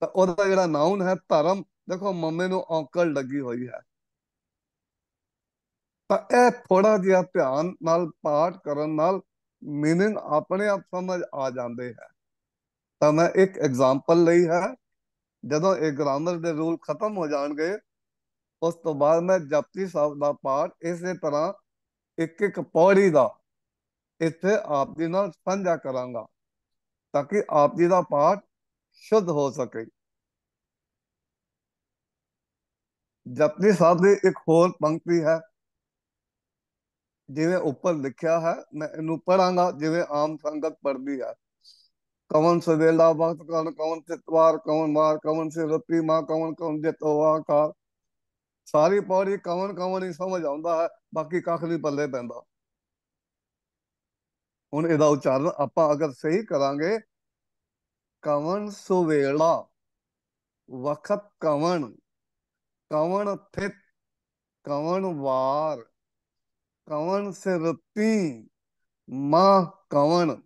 ਤਾਂ ਉਹਦਾ ਜਿਹੜਾ ਨਾਉਨ ਹੈ ਧਰਮ ਦੇਖੋ ਮੰਮੇ ਨੂੰ ਔਂਕਲ ਲੱਗੀ ਹੋਈ ਹੈ ਤਾਂ ਇਹ ਥੋੜਾ ਜਿਹਾ ਧਿਆਨ ਨਾਲ ਪਾਠ ਕਰਨ ਨਾਲ ਮੀਨਿੰਗ ਆਪਣੇ ਆਪ ਸਮਝ ਆ ਜਾਂਦੇ ਹੈ ਤਾਂ ਮੈਂ ਇੱਕ ਐਗਜ਼ਾਮਪਲ ਲਈ ਹੈ ਜਦੋਂ ਇਹ ਗ੍ਰਾਮਰ ਦੇ ਰੂਲ ਖਤਮ ਹੋ ਜਾਣਗੇ ਉਸ ਤੋਂ ਬਾਅਦ ਮੈਂ ਜਪਤੀ ਸਾਹਿਬ ਦਾ ਪਾਠ ਇਸੇ ਤਰ੍ਹਾਂ ਇੱਕ ਇੱਕ ਪੌੜੀ ਦਾ ਇੱਥੇ ਆਪ ਦੇ ਨਾਲ ਸਾਂਝਾ ਕਰਾਂਗਾ ਤਾਂ ਕਿ ਆਪ ਜੀ ਦਾ ਪਾਠ ਸ਼ੁੱਧ ਹੋ ਸਕੇ ਜਪਤੀ ਸਾਹਿਬ ਦੀ ਇੱਕ ਹੋਰ ਪੰਕਤੀ ਹੈ ਜਿਵੇਂ ਉੱਪਰ ਲਿਖਿਆ ਹੈ ਮੈਂ ਇਹਨੂੰ ਪੜਾਂਗਾ ਜਿਵੇਂ ਆਮ ਸੰਗਤ ਪੜਦੀ ਹੈ ਕਵਨ ਸਵੇਲਾ ਵਕਤ ਕਵਨ ਕਵਨ ਸਤਵਾਰ ਕਵਨ ਮਾਰ ਕਵਨ ਸੇ ਰਤੀ ਮਾ ਕਵਨ ਕਵਨ ਤੋਆ ਕਾ ਸਾਰੀ ਪੌੜੀ ਕਵਨ ਕਵਨ ਹੀ ਸਮਝ ਆਉਂਦਾ ਹੈ ਬਾਕੀ ਕੱਖ ਨਹੀਂ ਪੱਲੇ ਪੈਂਦਾ ਹੁਣ ਇਹਦਾ ਉਚਾਰਨ ਆਪਾਂ ਅਗਰ ਸਹੀ ਕਰਾਂਗੇ ਕਵਨ ਸੁਵੇਲਾ ਵਕਤ ਕਵਨ ਕਵਨ ਥਿਤ ਕਵਨ ਵਾਰ ਕਵਨ ਸਰਤੀ ਮਾ ਕਵਨ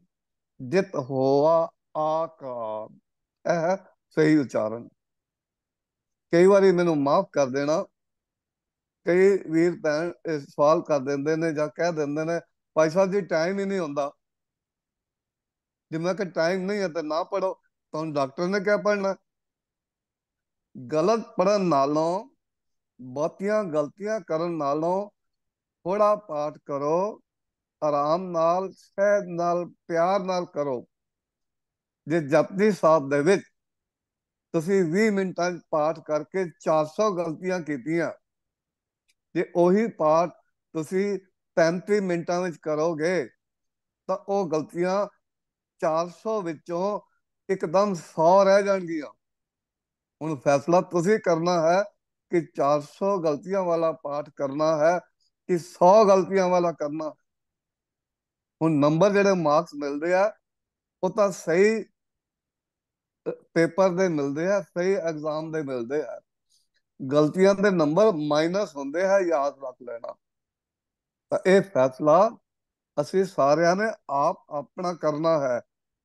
ਜਿਤ ਹੋਆ ਆਕਾ ਇਹ ਸਹੀ ਉਚਾਰਨ ਕਈ ਵਾਰੀ ਮੈਨੂੰ ਮਾਫ ਕਰ ਦੇਣਾ ਕਈ ਵੀਰ ਭੈਣ ਸਵਾਲ ਕਰ ਦਿੰਦੇ ਨੇ ਜਾਂ ਕਹਿ ਦਿੰਦੇ ਨੇ ਭਾਈ ਸਾਹਿਬ ਜੀ ਟਾਈਮ ਹੀ ਨਹੀਂ ਹੁੰਦਾ ਜੇ ਮੈਂ ਕਿ ਟਾਈਮ ਨਹੀਂ ਹੈ ਤਾਂ ਨਾ ਪੜੋ ਤੁਹਾਨੂੰ ਡਾਕਟਰ ਨੇ ਕਿਹਾ ਪੜਨਾ ਗਲਤ ਪੜਨ ਨਾਲੋਂ ਬਾਤੀਆਂ ਗਲਤੀਆਂ ਕਰਨ ਨਾਲੋਂ ਥੋੜਾ ਪਾਠ ਕਰੋ ਆਰਾਮ ਨਾਲ ਸਹਿਜ ਨਾਲ ਪਿਆਰ ਨਾਲ ਕਰੋ ਜੇ ਜਪਦੀ ਸਾਹਿਬ ਦੇ ਵਿੱਚ ਤੁਸੀਂ 20 ਮਿੰਟਾਂ ਦਾ ਪਾਠ ਕਰਕੇ 400 ਗਲਤੀਆਂ ਕੀਤੀਆਂ ਤੇ ਉਹੀ ਪਾਠ ਤੁਸੀਂ 35 ਮਿੰਟਾਂ ਵਿੱਚ ਕਰੋਗੇ ਤਾਂ ਉਹ ਗਲਤੀਆਂ 400 ਵਿੱਚੋਂ ਇੱਕਦਮ 100 ਰਹਿ ਜਾਣਗੀਆਂ ਹੁਣ ਫੈਸਲਾ ਤੁਸੀਂ ਕਰਨਾ ਹੈ ਕਿ 400 ਗਲਤੀਆਂ ਵਾਲਾ ਪਾਠ ਕਰਨਾ ਹੈ ਕਿ 100 ਗਲਤੀਆਂ ਵਾਲਾ ਕਰਨਾ ਹੁਣ ਨੰਬਰ ਜਿਹੜੇ ਮਾਰਕਸ ਮਿਲਦੇ ਆ ਉਹ ਤਾਂ ਸਹੀ ਪੇਪਰ ਦੇ ਮਿਲਦੇ ਆ ਸਹੀ ਐਗਜ਼ਾਮ ਦੇ ਮਿਲਦੇ ਆ ਗਲਤੀਆਂ ਦੇ ਨੰਬਰ ਮਾਈਨਸ ਹੁੰਦੇ ਆ ਯਾਦ ਰੱਖ ਲੈਣਾ ਤਾਂ ਇਹ ਫੈਸਲਾ ਅਸੀਂ ਸਾਰਿਆਂ ਨੇ ਆਪ ਆਪਣਾ ਕਰਨਾ ਹੈ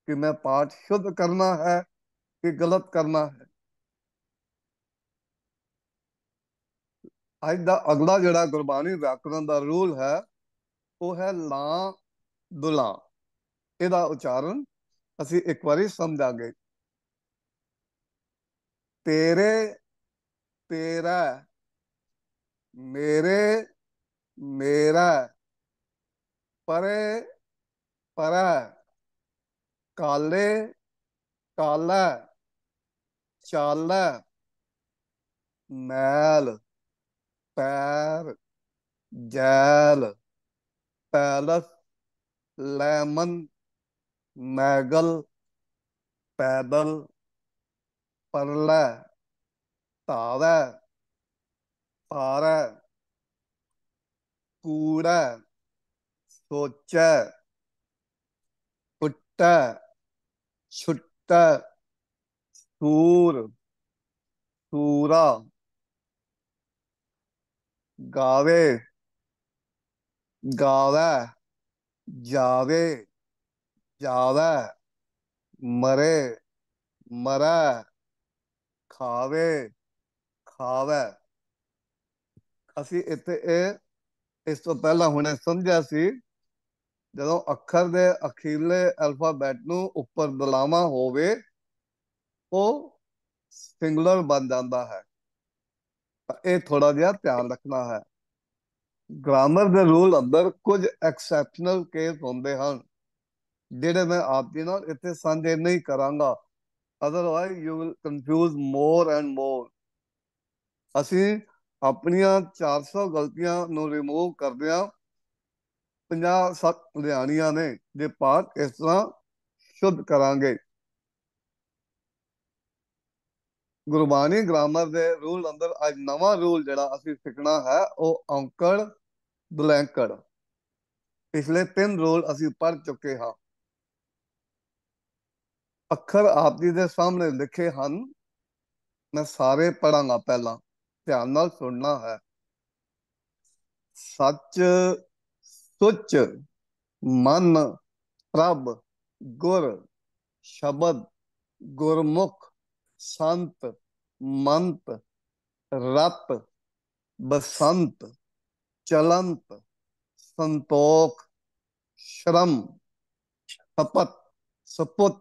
ਕਿ ਮੈਂ ਪਾਠ ਸ਼ੁੱਧ ਕਰਨਾ ਹੈ ਕਿ ਗਲਤ ਕਰਨਾ ਹੈ ਅੱਜ ਦਾ ਅਗਲਾ ਜਿਹੜਾ ਗੁਰਬਾਣੀ ਵਿਆਕਰਨ ਦਾ ਰੂਲ ਹੈ ਉਹ ਹੈ ਲਾ ਦੁਲਾ ਇਹਦਾ ਉਚਾਰਨ ਅਸੀਂ ਇੱਕ ਵਾਰੀ ਸਮਝਾਂਗੇ ਤੇਰੇ ਤੇਰਾ ਮੇਰੇ ਮੇਰਾ ਪਰੇ ਪਰਾ ਕਾਲੇ ਕਾਲਾ ਚਾਲਾ ਮੈਲ ਪੈਰ ਜੈਲ ਪੈਲਸ ਲੈਮਨ ਮੈਗਲ ਪੈਦਲ ਪਰਲਾ ਤਾਵਾ ਤਾਰਾ ਕੂੜਾ ਸੋਚਾ ਪੁੱਟਾ ਛੁੱਟਾ ਸੂਰ ਸੂਰਾ ਗਾਵੇ ਗਾਵੇ ਜਾਵੇ ਜਾਵੇ ਮਰੇ ਮਰਾ ਖਾਵੇ ਖਾਵੇ ਅਸੀਂ ਇੱਥੇ ਇਹ ਇਸ ਤੋਂ ਪਹਿਲਾਂ ਹੁਣੇ ਸਮਝਿਆ ਸੀ ਜਦੋਂ ਅੱਖਰ ਦੇ ਅਖੀਰਲੇ ਅਲਫਾਬੈਟ ਨੂੰ ਉੱਪਰ ਬੁਲਾਵਾ ਹੋਵੇ ਉਹ ਸਿੰਗੂਲਰ ਬਣ ਜਾਂਦਾ ਹੈ ਤਾਂ ਇਹ ਥੋੜਾ ਜਿਹਾ ਧਿਆਨ ਰੱਖਣਾ ਹੈ ਗ੍ਰਾਮਰ ਦੇ ਰੂਲ ਅੰਦਰ ਕੁਝ ਐਕਸੈਪਸ਼ਨਲ ਕੇਸ ਹੁੰਦੇ ਹਨ ਜਿਹੜੇ ਮੈਂ ਆਪ ਜੀ ਨਾਲ ਇੱਥੇ ਸਾਂਝੇ ਨਹੀਂ ਕਰਾਂਗਾ otherwise you will confuse more and more ਅਸੀਂ ਆਪਣੀਆਂ 400 ਗਲਤੀਆਂ ਨੂੰ ਰਿਮੂਵ ਕਰਦੇ ਹਾਂ 50 ਸੱਤ ਲਿਆਣੀਆਂ ਨੇ ਜੇ ਪਾਕ ਇਸ ਤਰ੍ਹਾਂ ਸ਼ੁੱਧ ਕਰਾਂਗੇ ਗੁਰਬਾਣੀ ਗ੍ਰਾਮਰ ਦੇ ਰੂਲ ਅੰਦਰ ਅੱਜ ਨਵਾਂ ਰੂਲ ਜਿਹੜਾ ਅਸੀਂ ਸਿੱਖਣਾ ਹੈ ਉਹ ਔਂਕੜ ਬਲੈਂਕੜ ਪਿਛਲੇ ਤਿੰਨ ਰੂਲ ਅਸੀਂ ਪੜ ਚੁੱਕੇ ਹਾਂ ਅੱਖਰ ਆਪ ਜੀ ਦੇ ਸਾਹਮਣੇ ਲਿਖੇ ਹਨ ਮੈਂ ਸਾਰੇ ਪੜਾਂਗਾ ਪਹਿਲਾਂ ਧਿਆਨ ਨਾਲ ਸੁਣਨਾ ਹੈ ਸੱਚ ਸੁੱਚ ਮਨ ਪ੍ਰਭ ਗੁਰ ਸ਼ਬਦ ਗੁਰਮੁਖ संत मंत रप बसंत चलंत संतोख श्रम सपत सपुत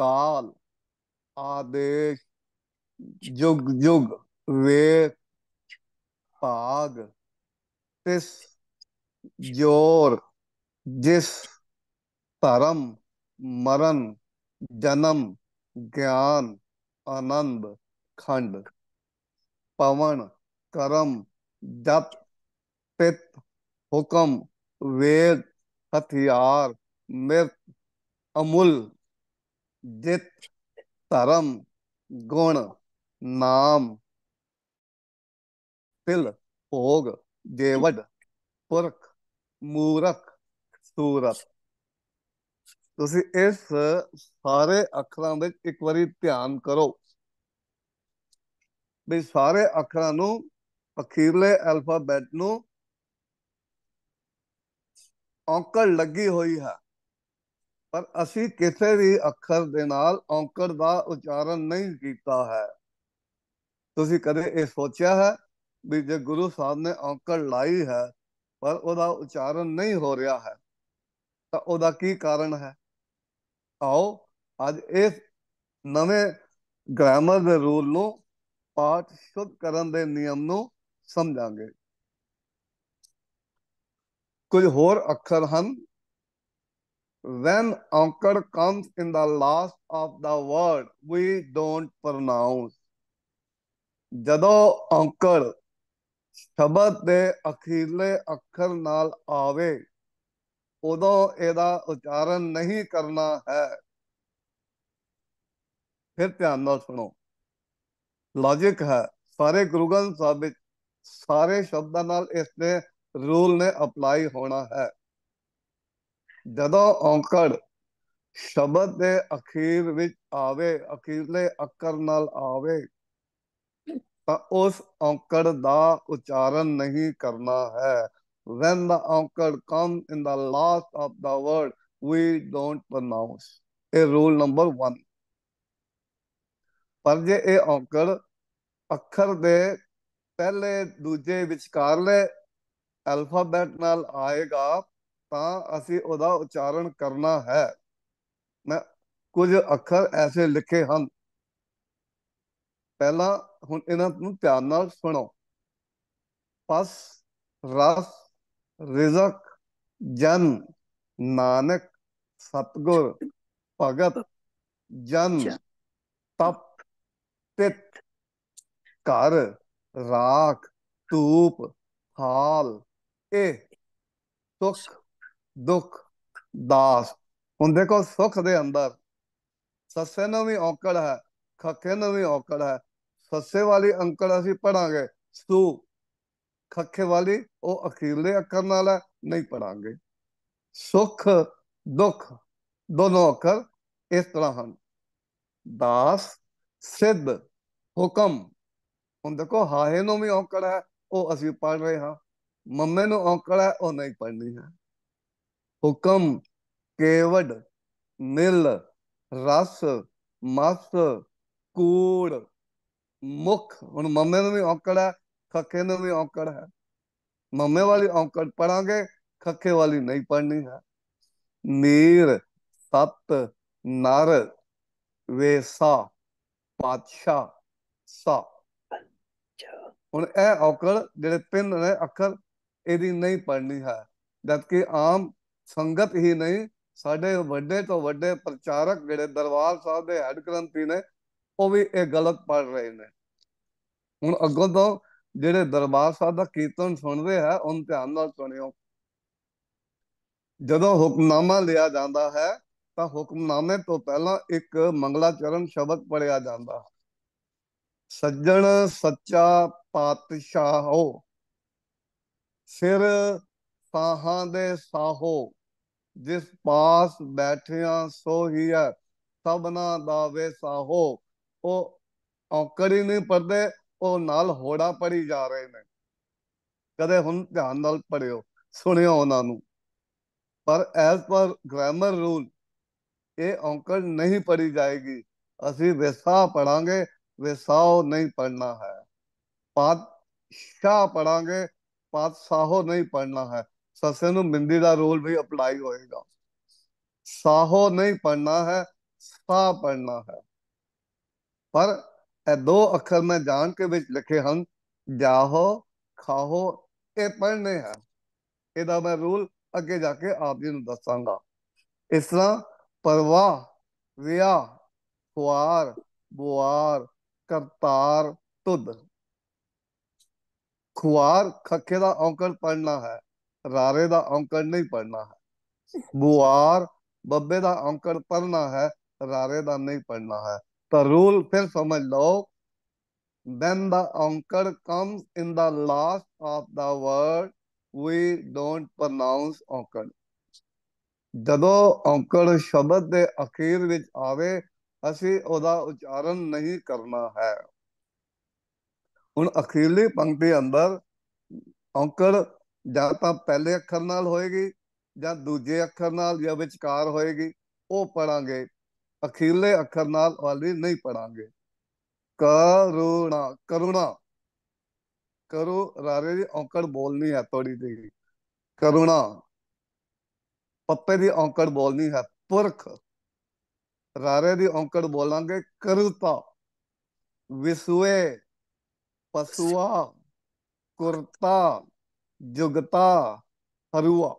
काल आदेश जुग जुग वे पाग तिस जोर जिस परम मरण जन्म ज्ञान आनंद खंड पवन करम दत्त पित हुकम वेद हथियार मृत अमूल जित धर्म गुण नाम तिल भोग देवड पुरख मूरख सूरत ਤੁਸੀਂ ਇਸ ਸਾਰੇ ਅੱਖਰਾਂ ਵਿੱਚ ਇੱਕ ਵਾਰੀ ਧਿਆਨ ਕਰੋ ਵੀ ਸਾਰੇ ਅੱਖਰਾਂ ਨੂੰ ਅਖੀਰਲੇ ਅਲਫਾਬੈਟ ਨੂੰ ਔਂਕੜ ਲੱਗੀ ਹੋਈ ਹੈ ਪਰ ਅਸੀਂ ਕਿਸੇ ਵੀ ਅੱਖਰ ਦੇ ਨਾਲ ਔਂਕੜ ਦਾ ਉਚਾਰਨ ਨਹੀਂ ਕੀਤਾ ਹੈ ਤੁਸੀਂ ਕਦੇ ਇਹ ਸੋਚਿਆ ਹੈ ਵੀ ਜੇ ਗੁਰੂ ਸਾਹਿਬ ਨੇ ਔਂਕੜ ਲਾਈ ਹੈ ਪਰ ਉਹਦਾ ਉਚਾਰਨ ਨਹੀਂ ਹੋ ਰਿਹਾ ਹੈ ਤਾਂ ਉਹਦਾ ਕੀ ਕਾਰਨ ਹੈ ਆਓ ਅੱਜ ਇਸ ਨਵੇਂ ਗ੍ਰਾਮਰ ਦੇ ਰੂਲ ਨੂੰ ਪਾਠ ਸ਼ੁੱਧ ਕਰਨ ਦੇ ਨਿਯਮ ਨੂੰ ਸਮਝਾਂਗੇ ਕੁਝ ਹੋਰ ਅੱਖਰ ਹਨ when ankar comes in the last of the word we don't pronounce ਜਦੋਂ ਔਂਕੜ ਸ਼ਬਦ ਦੇ ਅਖੀਰਲੇ ਅੱਖਰ ਨਾਲ ਆਵੇ ਉਦੋਂ ਇਹਦਾ ਉਚਾਰਨ ਨਹੀਂ ਕਰਨਾ ਹੈ ਫਿਰ ਧਿਆਨ ਨਾਲ ਸੁਣੋ ਲੌਜੀਕ ਹੈ ਸਾਰੇ ਗੁਰੂ ਗ੍ਰੰਥ ਸਾਹਿਬ ਵਿੱਚ ਸਾਰੇ ਸ਼ਬਦਾਂ ਨਾਲ ਇਸ ਦੇ ਰੂਲ ਨੇ ਅਪਲਾਈ ਹੋਣਾ ਹੈ ਜਦੋਂ ਔਂਕੜ ਸ਼ਬਦ ਦੇ ਅਖੀਰ ਵਿੱਚ ਆਵੇ ਅਖੀਰਲੇ ਅੱਖਰ ਨਾਲ ਆਵੇ ਤਾਂ ਉਸ ਔਂਕੜ ਦਾ ਉਚਾਰਨ ਨਹੀਂ ਕਰਨਾ ਹੈ when the uncle comes in the last of the word, we don't pronounce. A rule number one. ਪਰ ਜੇ ਇਹ ਔਂਕੜ ਅੱਖਰ ਦੇ ਪਹਿਲੇ ਦੂਜੇ ਵਿਚਕਾਰਲੇ ਅਲਫਾਬੈਟ ਨਾਲ ਆਏਗਾ ਤਾਂ ਅਸੀਂ ਉਹਦਾ ਉਚਾਰਨ ਕਰਨਾ ਹੈ ਮੈਂ ਕੁਝ ਅੱਖਰ ਐਸੇ ਲਿਖੇ ਹਨ ਪਹਿਲਾ ਹੁਣ ਇਹਨਾਂ ਨੂੰ ਧਿਆਨ ਨਾਲ ਸੁਣੋ ਪਸ ਰਸ ਰਿਜ਼ਕ ਜਨ ਨਾਨਕ ਸਤਗੁਰ ਭਗਤ ਜਨ ਤਪ ਤਿਤ ਘਰ ਰਾਖ ਤੂਪ ਹਾਲ ਇਹ ਸੁਖ ਦੁਖ ਦਾਸ ਹੁਣ ਦੇਖੋ ਸੁਖ ਦੇ ਅੰਦਰ ਸੱਸੇ ਨੂੰ ਵੀ ਔਕੜ ਹੈ ਖੱਕੇ ਨੂੰ ਵੀ ਔਕੜ ਹੈ ਸੱਸੇ ਵਾਲੀ ਅੰਕੜ ਅਸੀਂ ਪੜਾਂਗੇ ਸੂ ਖੱਖੇ ਵਾਲੀ ਉਹ ਅਖੀਰਲੇ ਅੱਖਰ ਨਾਲ ਹੈ ਨਹੀਂ ਪੜਾਂਗੇ ਸੁਖ ਦੁਖ ਦੋਨੋਂ ਅੱਖਰ ਇਸ ਤਰ੍ਹਾਂ ਹਨ ਦਾਸ ਸਿੱਧ ਹੁਕਮ ਹੁਣ ਦੇਖੋ ਹਾਹੇ ਨੂੰ ਵੀ ਔਕੜ ਹੈ ਉਹ ਅਸੀਂ ਪੜ ਰਹੇ ਹਾਂ ਮੰਮੇ ਨੂੰ ਔਕੜ ਹੈ ਉਹ ਨਹੀਂ ਪੜਨੀ ਹੈ ਹੁਕਮ ਕੇਵੜ ਮਿਲ ਰਸ ਮਸ ਕੂੜ ਮੁਖ ਹੁਣ ਮੰਮੇ ਨੂੰ ਵੀ ਔਕੜ ਹੈ ਖੱਖੇ ਨੂੰ ਵੀ ਔਕੜ ਹੈ ਮੰਮੇ ਵਾਲੀ ਔਕੜ ਪੜਾਂਗੇ ਖੱਖੇ ਵਾਲੀ ਨਹੀਂ ਪੜਨੀ ਹੈ ਨੀਰ ਸਤ ਨਰ ਵੇਸਾ ਪਾਤਸ਼ਾ ਸਾ ਹੁਣ ਇਹ ਔਕੜ ਜਿਹੜੇ ਤਿੰਨ ਨੇ ਅੱਖਰ ਇਹਦੀ ਨਹੀਂ ਪੜਨੀ ਹੈ ਕਿ ਆਮ ਸੰਗਤ ਹੀ ਨਹੀਂ ਸਾਡੇ ਵੱਡੇ ਤੋਂ ਵੱਡੇ ਪ੍ਰਚਾਰਕ ਜਿਹੜੇ ਦਰਬਾਰ ਸਾਹਿਬ ਦੇ ਹੈਡ ਗ੍ਰੰਥੀ ਨੇ ਉਹ ਵੀ ਇਹ ਗਲਤ ਪੜ ਰਹੇ ਨੇ ਹੁਣ ਅੱਗੋਂ ਤੋਂ ਜਿਹੜੇ ਦਰਬਾਰ ਸਾਹਿਬ ਦਾ ਕੀਰਤਨ ਸੁਣਦੇ ਆ ਉਹਨਾਂ ਧਿਆਨ ਨਾਲ ਸੁਣਿਓ ਜਦੋਂ ਹੁਕਮਨਾਮਾ ਲਿਆ ਜਾਂਦਾ ਹੈ ਤਾਂ ਹੁਕਮਨਾਮੇ ਤੋਂ ਪਹਿਲਾਂ ਇੱਕ ਮੰਗਲਾਚਰਨ ਸ਼ਬਦ ਪੜਿਆ ਜਾਂਦਾ ਸੱਜਣ ਸੱਚਾ ਪਾਤਸ਼ਾਹੋ ਸਿਰ ਸਾਹਾਂ ਦੇ ਸਾਹੋ ਜਿਸ ਪਾਸ ਬੈਠਿਆ ਸੋ ਹੀ ਹੈ ਸਭਨਾ ਦਾ ਵੇ ਸਾਹੋ ਉਹ ਔਕੜੀ ਨਹੀਂ ਪਰਦੇ ਉਹ ਨਾਲ ਹੋੜਾ ਪੜੀ ਜਾ ਰਹੇ ਨੇ ਕਦੇ ਹੁਣ ਧਿਆਨ ਨਾਲ ਪੜਿਓ ਸੁਣਿਓ ਉਹਨਾਂ ਨੂੰ ਪਰ ਐਸ ਪਰ ਗ੍ਰਾਮਰ ਰੂਲ ਇਹ ਔਂਕੜ ਨਹੀਂ ਪੜੀ ਜਾਏਗੀ ਅਸੀਂ ਵਿਸਾ ਪੜਾਂਗੇ ਵਿਸਾਉ ਨਹੀਂ ਪੜਨਾ ਹੈ ਸ਼ਾ ਪੜਾਂਗੇ ਸਾਹੋ ਨਹੀਂ ਪੜਨਾ ਹੈ ਸਸੇ ਨੂੰ ਮਿੰਦੀ ਦਾ ਰੂਲ ਵੀ ਅਪਲਾਈ ਹੋਏਗਾ ਸਾਹੋ ਨਹੀਂ ਪੜਨਾ ਹੈ ਸਾ ਪੜਨਾ ਹੈ ਪਰ ਇਹ ਦੋ ਅੱਖਰ ਮੈਂ ਜਾਣ ਕੇ ਵਿੱਚ ਲਿਖੇ ਹਨ ਜਾਹੋ ਖਾਹੋ ਇਹ ਪੜਨੇ ਹੈ ਇਹਦਾ ਮੈਂ ਰੂਲ ਅੱਗੇ ਜਾ ਕੇ ਆਪ ਜੀ ਨੂੰ ਦੱਸਾਂਗਾ ਇਸ ਤਰ੍ਹਾਂ ਪਰਵਾਹ ਵਿਆ ਖੁਆਰ ਬੁਆਰ ਕਰਤਾਰ ਤੁਦ ਖੁਆਰ ਖੱਕੇ ਦਾ ਔਂਕੜ ਪੜਨਾ ਹੈ ਰਾਰੇ ਦਾ ਔਂਕੜ ਨਹੀਂ ਪੜਨਾ ਹੈ ਬੁਆਰ ਬੱਬੇ ਦਾ ਔਂਕੜ ਪੜਨਾ ਹੈ ਰਾਰੇ ਦਾ ਨਹੀਂ ਪੜਨਾ ਹੈ ਤਾਂ ਰੂਲ ਫਿਰ ਸਮਝ ਲਓ then the anchor comes in the last of the word we don't pronounce anchor ਜਦੋਂ ਔਂਕੜ ਸ਼ਬਦ ਦੇ ਅਖੀਰ ਵਿੱਚ ਆਵੇ ਅਸੀਂ ਉਹਦਾ ਉਚਾਰਨ ਨਹੀਂ ਕਰਨਾ ਹੈ ਹੁਣ ਅਖੀਰਲੀ ਪੰਕਤੀ ਅੰਦਰ ਔਂਕੜ ਜਾਂ ਤਾਂ ਪਹਿਲੇ ਅੱਖਰ ਨਾਲ ਹੋਏਗੀ ਜਾਂ ਦੂਜੇ ਅੱਖਰ ਨਾਲ ਜਾਂ ਵਿਚਕਾਰ ਹੋਏਗੀ ਉਹ ਪੜਾਂਗੇ ਅਖੀਲੇ ਅੱਖਰ ਨਾਲ ਵਾਲੀ ਨਹੀਂ ਪੜਾਂਗੇ ਕਰੁਣਾ ਕਰੁਣਾ ਕਰੋ ਰਾਰੇ ਦੀ ਔਂਕੜ ਬੋਲਨੀ ਹੈ ਥੋੜੀ ਜੀ ਕਰੁਣਾ ਪੱਪੇ ਦੀ ਔਂਕੜ ਬੋਲਨੀ ਹੈ ਪੁਰਖ ਰਾਰੇ ਦੀ ਔਂਕੜ ਬੋਲਾਂਗੇ ਕਰਤਾ ਵਿਸੂਏ ਪਸੂਆ ਕੁਰਤਾ ਜੁਗਤਾ ਹਰੂਆ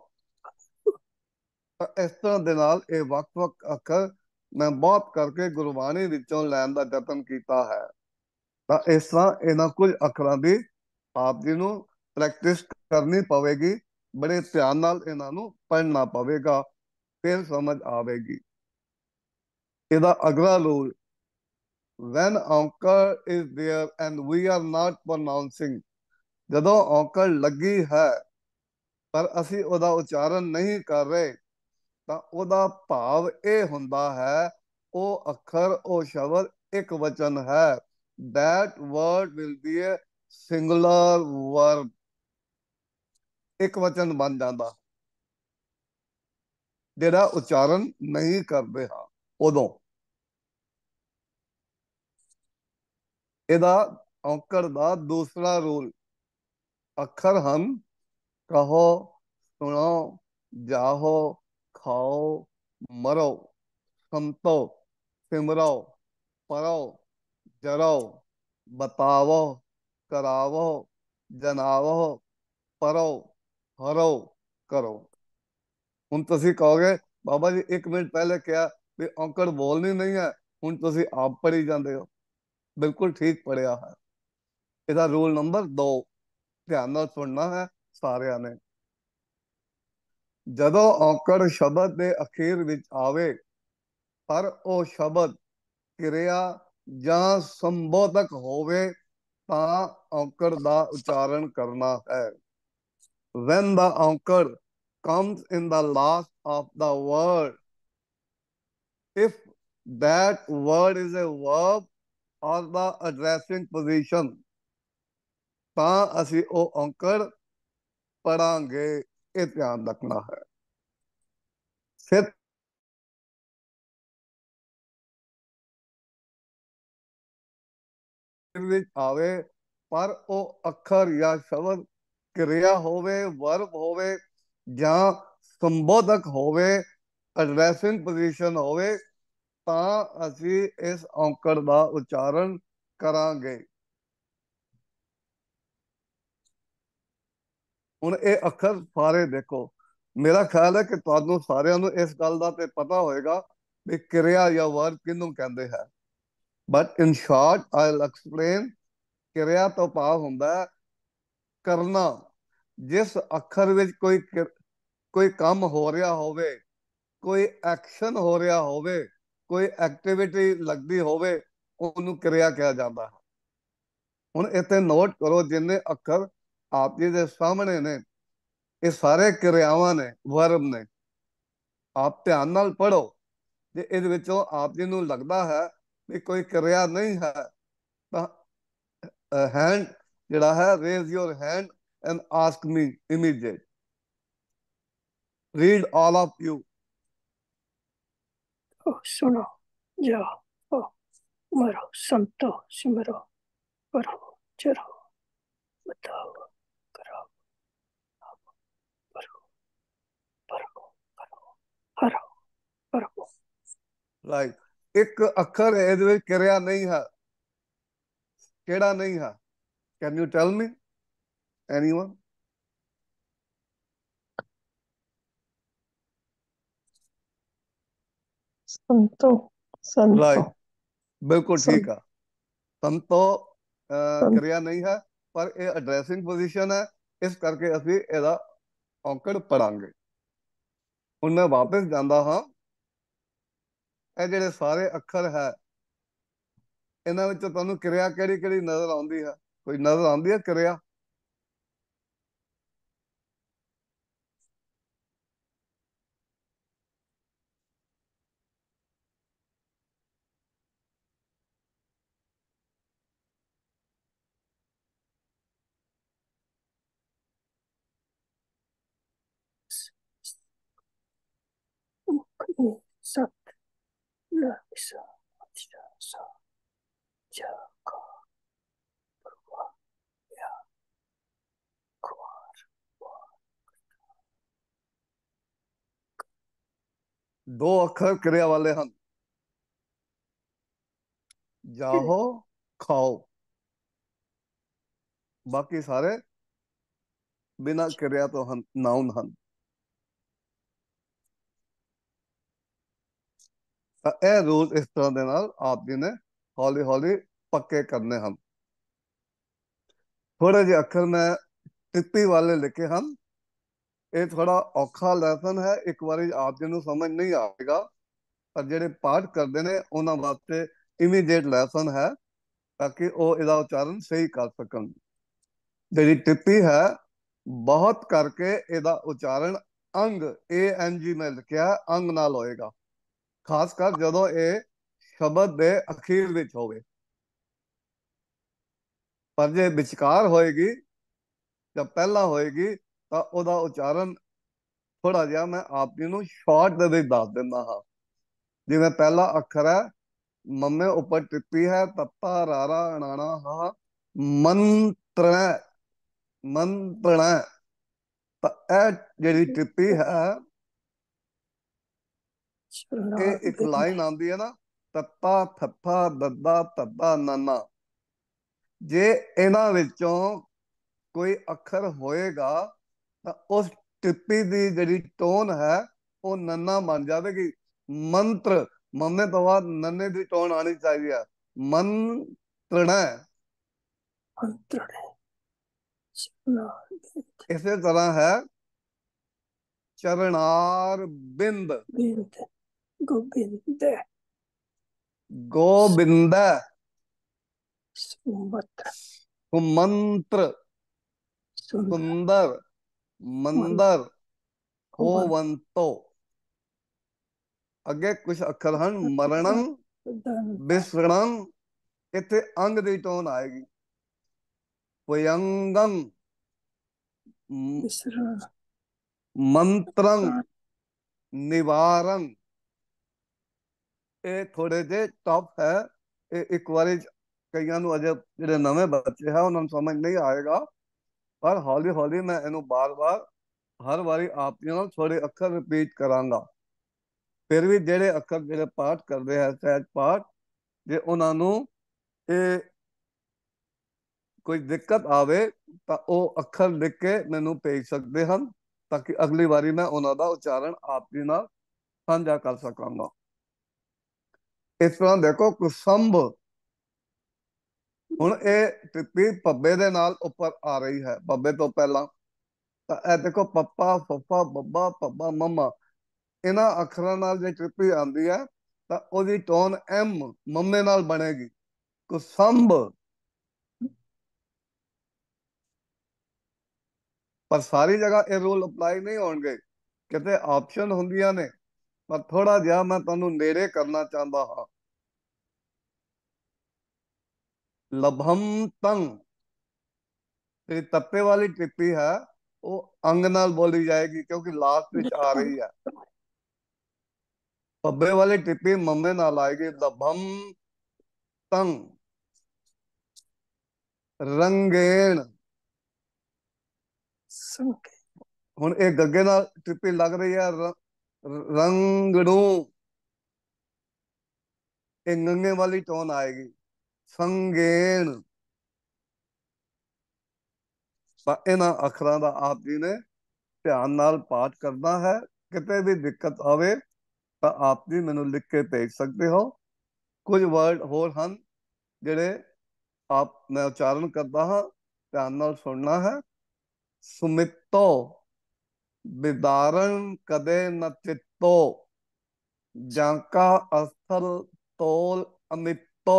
ਇਸ ਤਰ੍ਹਾਂ ਦੇ ਨਾਲ ਇਹ ਵਕ ਵਕ ਅੱਖਰ ਮੈਂ ਬਹੁਤ ਕਰਕੇ ਗੁਰਬਾਣੀ ਵਿੱਚੋਂ ਲੈਣ ਦਾ ਯਤਨ ਕੀਤਾ ਹੈ ਤਾਂ ਇਸ ਤਰ੍ਹਾਂ ਇਹਨਾਂ ਕੁਝ ਅੱਖਰਾਂ ਦੀ ਆਪ ਜੀ ਨੂੰ ਪ੍ਰੈਕਟਿਸ ਕਰਨੀ ਪਵੇਗੀ ਬੜੇ ਧਿਆਨ ਨਾਲ ਇਹਨਾਂ ਨੂੰ ਪੜ੍ਹਨਾ ਪਵੇਗਾ ਫਿਰ ਸਮਝ ਆਵੇਗੀ ਇਹਦਾ ਅਗਲਾ rule when anchor is there and we are not pronouncing ਜਦੋਂ ਔਂਕੜ ਲੱਗੀ ਹੈ ਪਰ ਅਸੀਂ ਉਹਦਾ ਉਚਾਰਨ ਨਹੀਂ ਕਰ ਰਹੇ ਤਾਂ ਉਹਦਾ ਭਾਵ ਇਹ ਹੁੰਦਾ ਹੈ ਉਹ ਅੱਖਰ ਉਹ ਸ਼ਬਦ ਇੱਕ ਵਚਨ ਹੈ that word will be a singular word ਇੱਕ ਵਚਨ ਬਣ ਜਾਂਦਾ ਜਿਹੜਾ ਉਚਾਰਨ ਨਹੀਂ ਕਰਦੇ ਹਾਂ ਉਦੋਂ ਇਹਦਾ ਔਂਕੜ ਦਾ ਦੂਸਰਾ ਰੂਲ ਅੱਖਰ ਹਨ ਕਹੋ ਸੁਣੋ ਜਾਹੋ ਖਾਓ ਮਰੋ ਸੰਤੋ ਸਿਮਰੋ ਪਰੋ ਜਰੋ ਬਤਾਵੋ ਕਰਾਵੋ ਜਨਾਵੋ ਪਰੋ ਹਰੋ ਕਰੋ ਹੁਣ ਤੁਸੀਂ ਕਹੋਗੇ ਬਾਬਾ ਜੀ 1 ਮਿੰਟ ਪਹਿਲੇ ਕਿਹਾ ਵੀ ਔਂਕੜ ਬੋਲਣੀ ਨਹੀਂ ਹੈ ਹੁਣ ਤੁਸੀਂ ਆਪ ਪੜੀ ਜਾਂਦੇ ਹੋ ਬਿਲਕੁਲ ਠੀਕ ਪੜਿਆ ਹੈ ਇਹਦਾ ਰੂਲ ਨੰਬਰ 2 ਧਿਆਨ ਨਾਲ ਸੁਣਨਾ ਹੈ ਸਾਰਿਆਂ ਨੇ ਜਦੋਂ ਔਕੜ ਸ਼ਬਦ ਦੇ ਅਖੀਰ ਵਿੱਚ ਆਵੇ ਪਰ ਉਹ ਸ਼ਬਦ ਕਿਰਿਆ ਜਾਂ ਸੰਬੋਧਕ ਹੋਵੇ ਤਾਂ ਔਕੜ ਦਾ ਉਚਾਰਨ ਕਰਨਾ ਹੈ when the anchor comes in the last of the word if that word is a verb or the addressing position ਤਾਂ ਅਸੀਂ ਉਹ ਔਂਕੜ ਪੜਾਂਗੇ ਇਹ ਧਿਆਨ ਰੱਖਣਾ ਹੈ ਸਿਰ ਵਿੱਚ ਆਵੇ ਪਰ ਉਹ ਅੱਖਰ ਜਾਂ ਸ਼ਬਦ ਕਿਰਿਆ ਹੋਵੇ ਵਰਬ ਹੋਵੇ ਜਾਂ ਸੰਬੋਧਕ ਹੋਵੇ ਐਡਰੈਸਿੰਗ ਪੋਜੀਸ਼ਨ ਹੋਵੇ ਤਾਂ ਅਸੀਂ ਇਸ ਔਂਕੜ ਦਾ ਉਚਾਰਨ ਕਰਾਂਗੇ ਹੁਣ ਇਹ ਅੱਖਰ ਸਾਰੇ ਦੇਖੋ ਮੇਰਾ ਖਿਆਲ ਹੈ ਕਿ ਤੁਹਾਨੂੰ ਸਾਰਿਆਂ ਨੂੰ ਇਸ ਗੱਲ ਦਾ ਤੇ ਪਤਾ ਹੋਏਗਾ ਕਿ ਕਿਰਿਆ ਜਾਂ ਵਰਬ ਕਿਹਨੂੰ ਕਹਿੰਦੇ ਹੈ but in short I'll explain ਕਿਰਿਆ ਤੋਂ ਪਾਵ ਹੁੰਦਾ ਕਰਨਾ ਜਿਸ ਅੱਖਰ ਵਿੱਚ ਕੋਈ ਕੋਈ ਕੰਮ ਹੋ ਰਿਹਾ ਹੋਵੇ ਕੋਈ ਐਕਸ਼ਨ ਹੋ ਰਿਹਾ ਹੋਵੇ ਕੋਈ ਐਕਟੀਵਿਟੀ ਲੱਗਦੀ ਹੋਵੇ ਉਹਨੂੰ ਕਿਰਿਆ ਕਿਹਾ ਜਾਂਦਾ ਹੈ ਹੁਣ ਇੱਥੇ ਨੋਟ ਕਰੋ ਜਿੰਨੇ ਅੱਖਰ ਆਪ ਜੀ ਦੇ ਸਾਹਮਣੇ ਨੇ ਇਹ ਸਾਰੇ ਕਿਰਿਆਵਾਂ ਨੇ ਵਰਮ ਨੇ ਆਪ ਧਿਆਨ ਨਾਲ ਪੜੋ ਜੇ ਇਹਦੇ ਵਿੱਚੋਂ ਆਪ ਜੀ ਨੂੰ ਲੱਗਦਾ ਹੈ ਕਿ ਕੋਈ ਕਿਰਿਆ ਨਹੀਂ ਹੈ ਤਾਂ ਹੈਂਡ ਜਿਹੜਾ ਹੈ raise your hand and ask me immediate read all of you ਸੁਣੋ ਜਾ ਮਰੋ ਸੰਤੋ ਸਿਮਰੋ ਕਰੋ ਚਰੋ ਲਾਈਕ ਇੱਕ ਅੱਖਰ ਇਹਦੇ ਵਿੱਚ ਕਿਰਿਆ ਨਹੀਂ ਹੈ ਕਿਹੜਾ ਨਹੀਂ ਹੈ can you tell me anyone Santo Santo ਬਿਲਕੁਲ ਠੀਕ ਆ ਸੰਤੋ ਕਿਰਿਆ ਨਹੀਂ ਹੈ ਪਰ ਇਹ ਐਡਰੈਸਿੰਗ ਪੋਜੀਸ਼ਨ ਹੈ ਇਸ ਕਰਕੇ ਅਸੀਂ ਇਹਦਾ ਔਂਕੜ ਪੜਾਂਗੇ ਹੁਣ ਮੈਂ ਵਾਪਸ ਜਾਂਦਾ ਹਾਂ ਇਹ ਜਿਹੜੇ ਸਾਰੇ ਅੱਖਰ ਹੈ ਇਹਨਾਂ ਵਿੱਚੋਂ ਤੁਹਾਨੂੰ ਕਿਰਿਆ ਕਿਹੜੀ ਕਿਹੜੀ ਨਜ਼ਰ ਆਉਂਦੀ ਹੈ ਕੋਈ ਨਜ਼ਰ ਆਉਂਦੀ ਹੈ ਕਿਰਿਆ सत दो अक्षर क्रिया वाले हैं जाओ खाओ बाकी सारे बिना क्रिया तो हम नाउन हैं ਤਾਂ ਇਹ ਰੂਲ ਇਸ ਤਰ੍ਹਾਂ ਦੇ ਨਾਲ ਆਪ ਜੀ ਨੇ ਹੌਲੀ ਹੌਲੀ ਪੱਕੇ ਕਰਨੇ ਹਨ ਥੋੜੇ ਜਿਹੇ ਅੱਖਰ ਮੈਂ ਟਿੱਪੀ ਵਾਲੇ ਲਿਖੇ ਹਨ ਇਹ ਥੋੜਾ ਔਖਾ ਲੈਸਨ ਹੈ ਇੱਕ ਵਾਰੀ ਆਪ ਜੀ ਨੂੰ ਸਮਝ ਨਹੀਂ ਆਵੇਗਾ ਪਰ ਜਿਹੜੇ ਪਾਠ ਕਰਦੇ ਨੇ ਉਹਨਾਂ ਵਾਸਤੇ ਇਮੀਡੀਏਟ ਲੈਸਨ ਹੈ ਤਾਂ ਕਿ ਉਹ ਇਹਦਾ ਉਚਾਰਨ ਸਹੀ ਕਰ ਸਕਣ ਜਿਹੜੀ ਟਿੱਪੀ ਹੈ ਬਹੁਤ ਕਰਕੇ ਇਹਦਾ ਉਚਾਰਨ ਅੰਗ ਏ ਐਨ ਜੀ ਮੈਂ ਲਿਖਿਆ ਅੰਗ ਨਾਲ ਹੋਏਗਾ ਖਾਸ ਕਰ ਜਦੋਂ ਇਹ ਸ਼ਬਦ ਦੇ ਅਖੀਰ ਵਿੱਚ ਹੋਵੇ ਪਰ ਜੇ ਵਿਚਕਾਰ ਹੋਏਗੀ ਜਾਂ ਪਹਿਲਾ ਹੋਏਗੀ ਤਾਂ ਉਹਦਾ ਉਚਾਰਨ ਥੋੜਾ ਜਿਹਾ ਮੈਂ ਆਪ ਜੀ ਨੂੰ ਸ਼ਾਰਟ ਦੇ ਦੇ ਦੱਸ ਦਿੰਦਾ ਹਾਂ ਜਿਵੇਂ ਪਹਿਲਾ ਅੱਖਰ ਹੈ ਮੰਮੇ ਉੱਪਰ ਟਿੱਪੀ ਹੈ ਤੱਤਾ ਰਾਰਾ ਅਣਾਣਾ ਹਾ ਮੰਤਰ ਮੰਤਰ ਤਾਂ ਇਹ ਜਿਹੜੀ ਟਿੱਪੀ ਹੈ ਇਹ ਇੱਕ ਲਾਈਨ ਆਉਂਦੀ ਹੈ ਨਾ ਤੱਤਾ ਥੱਪਾ ਬੱਬਾ ਪੱਬਾ ਨਾਨਾ ਜੇ ਇਹਨਾਂ ਵਿੱਚੋਂ ਕੋਈ ਅੱਖਰ ਹੋਏਗਾ ਤਾਂ ਉਸ ਟਿੱਪੀ ਦੀ ਜਿਹੜੀ ਟੋਨ ਹੈ ਉਹ ਨੰਨਾ ਬਣ ਜਾਵੇਗੀ ਮੰਤਰ ਮੰਨੇ ਤੋਂ ਬਾਅਦ ਨੰਨੇ ਦੀ ਟੋਨ ਆਣੀ ਚਾਹੀਦੀ ਹੈ ਮਨ ਤਣਾ ਇਸੇ ਤਰ੍ਹਾਂ ਹੈ ਚਰਨਾਰ ਬਿੰਦ ਬਿੰਦ ਗੋਬਿੰਦ ਗੋਬਿੰਦ ਸੁਮੰਤ ਸੁਮੰਤਰ ਸੁੰਦਰ ਮੰਦਰ ਹੋਵੰਤੋ ਅੱਗੇ ਕੁਝ ਅੱਖਰ ਹਨ ਮਰਣੰ ਬਿਸਰਣੰ ਇੱਥੇ ਅੰਗ ਦੀ ਟੋਨ ਆਏਗੀ ਪਯੰਗੰ ਮੰਤਰੰ ਨਿਵਾਰੰ ਇਹ ਥੋੜੇ ਜੇ ਟਫ ਹੈ ਇਹ ਇੱਕ ਵਾਰੀ ਕਈਆਂ ਨੂੰ ਅਜੇ ਜਿਹੜੇ ਨਵੇਂ ਬੱਚੇ ਹੈ ਉਹਨਾਂ ਨੂੰ ਸਮਝ ਨਹੀਂ ਆਏਗਾ ਪਰ ਹੌਲੀ ਹੌਲੀ ਮੈਂ ਇਹਨੂੰ ਬਾਰ-ਬਾਰ ਹਰ ਵਾਰੀ ਆਪ ਜੀ ਨਾਲ ਥੋੜੇ ਅੱਖਰ ਰਿਪੀਟ ਕਰਾਂਗਾ ਫਿਰ ਵੀ ਜਿਹੜੇ ਅੱਖਰ ਜਿਹੜੇ ਪਾਠ ਕਰਦੇ ਹੈ ਸਹਿਜ ਪਾਠ ਜੇ ਉਹਨਾਂ ਨੂੰ ਇਹ ਕੋਈ ਦਿੱਕਤ ਆਵੇ ਤਾਂ ਉਹ ਅੱਖਰ ਲਿਖ ਕੇ ਮੈਨੂੰ ਭੇਜ ਸਕਦੇ ਹਨ ਤਾਂ ਕਿ ਅਗਲੀ ਵਾਰੀ ਮੈਂ ਉਹਨਾਂ ਦਾ ਉਚਾਰਨ ਆਪ ਜੀ ਨਾਲ ਸਾਂਝਾ ਕਰ ਸਕਾਂਗਾ ਇਸ ਤਰ੍ਹਾਂ ਦੇਖੋ ਕੁਸੰਭ ਹੁਣ ਇਹ ਤਿੱਤੀ ਪੱਬੇ ਦੇ ਨਾਲ ਉੱਪਰ ਆ ਰਹੀ ਹੈ ਬੱਬੇ ਤੋਂ ਪਹਿਲਾਂ ਤਾਂ ਇਹ ਦੇਖੋ ਪੱਪਾ ਫੱਫਾ ਬੱਬਾ ਪੱਬਾ ਮੰਮਾ ਇਹਨਾਂ ਅੱਖਰਾਂ ਨਾਲ ਜੇ ਟ੍ਰਿਪੀ ਆਉਂਦੀ ਹੈ ਤਾਂ ਉਹਦੀ ਟੋਨ ਐਮ ਮੰਮੇ ਨਾਲ ਬਣੇਗੀ ਕੁਸੰਭ ਪਰ ਸਾਰੀ ਜਗ੍ਹਾ ਇਹ ਰੂਲ ਅਪਲਾਈ ਨਹੀਂ ਹੋਣਗੇ ਕਿਤੇ ਆਪਸ਼ਨ ਹੁੰਦੀਆਂ ਨੇ ਪਰ ਥੋੜਾ ਜਿਹਾ ਮੈਂ ਤੁਹਾਨੂੰ ਨੇੜੇ ਕਰਨਾ ਚਾਹੁੰਦਾ ਹਾਂ ਲਭੰ ਤੰ ਤੇ ਤੱਪੇ ਵਾਲੀ ਟਿੱਪੀ ਹੈ ਉਹ ਅੰਗ ਨਾਲ ਬੋਲੀ ਜਾਏਗੀ ਕਿਉਂਕਿ ਲਾਸਟ ਵਿੱਚ ਆ ਰਹੀ ਹੈ ਪੱਬੇ ਵਾਲੀ ਟਿੱਪੀ ਮੰਮੇ ਨਾਲ ਆਏਗੀ ਲਭੰ ਤੰ ਰੰਗੇਣ ਹੁਣ ਇਹ ਗੱਗੇ ਨਾਲ ਟ੍ਰਿਪੀ ਲੱਗ ਰਹੀ ਹੈ ਰੰਗੜੂ ਇਹ ਗੰਗੇ ਵਾਲੀ ਟੋਨ ਆਏਗੀ ਸੰਗੇਣ ਤਾਂ ਇਹਨਾਂ ਦਾ ਆਪ ਜੀ ਨੇ ਧਿਆਨ ਨਾਲ ਪਾਠ ਕਰਨਾ ਹੈ ਕਿਤੇ ਵੀ ਦਿੱਕਤ ਆਵੇ ਤਾਂ ਆਪ ਜੀ ਮੈਨੂੰ ਲਿਖ ਕੇ ਭੇਜ ਸਕਦੇ ਹੋ ਕੁਝ ਵਰਡ ਹੋਰ ਹਨ ਜਿਹੜੇ ਆਪ ਮੈਂ ਉਚਾਰਨ ਕਰਦਾ ਹਾਂ ਧਿਆਨ ਨਾਲ ਸੁਣਨਾ ਹੈ ਸੁਮਿਤੋ ਬਿਦਾਰਨ ਕਦੇ ਨ ਚਿੱਤੋ ਜਾਂਕਾ ਅਸਥਲ ਤੋਲ ਅਮਿੱਤੋ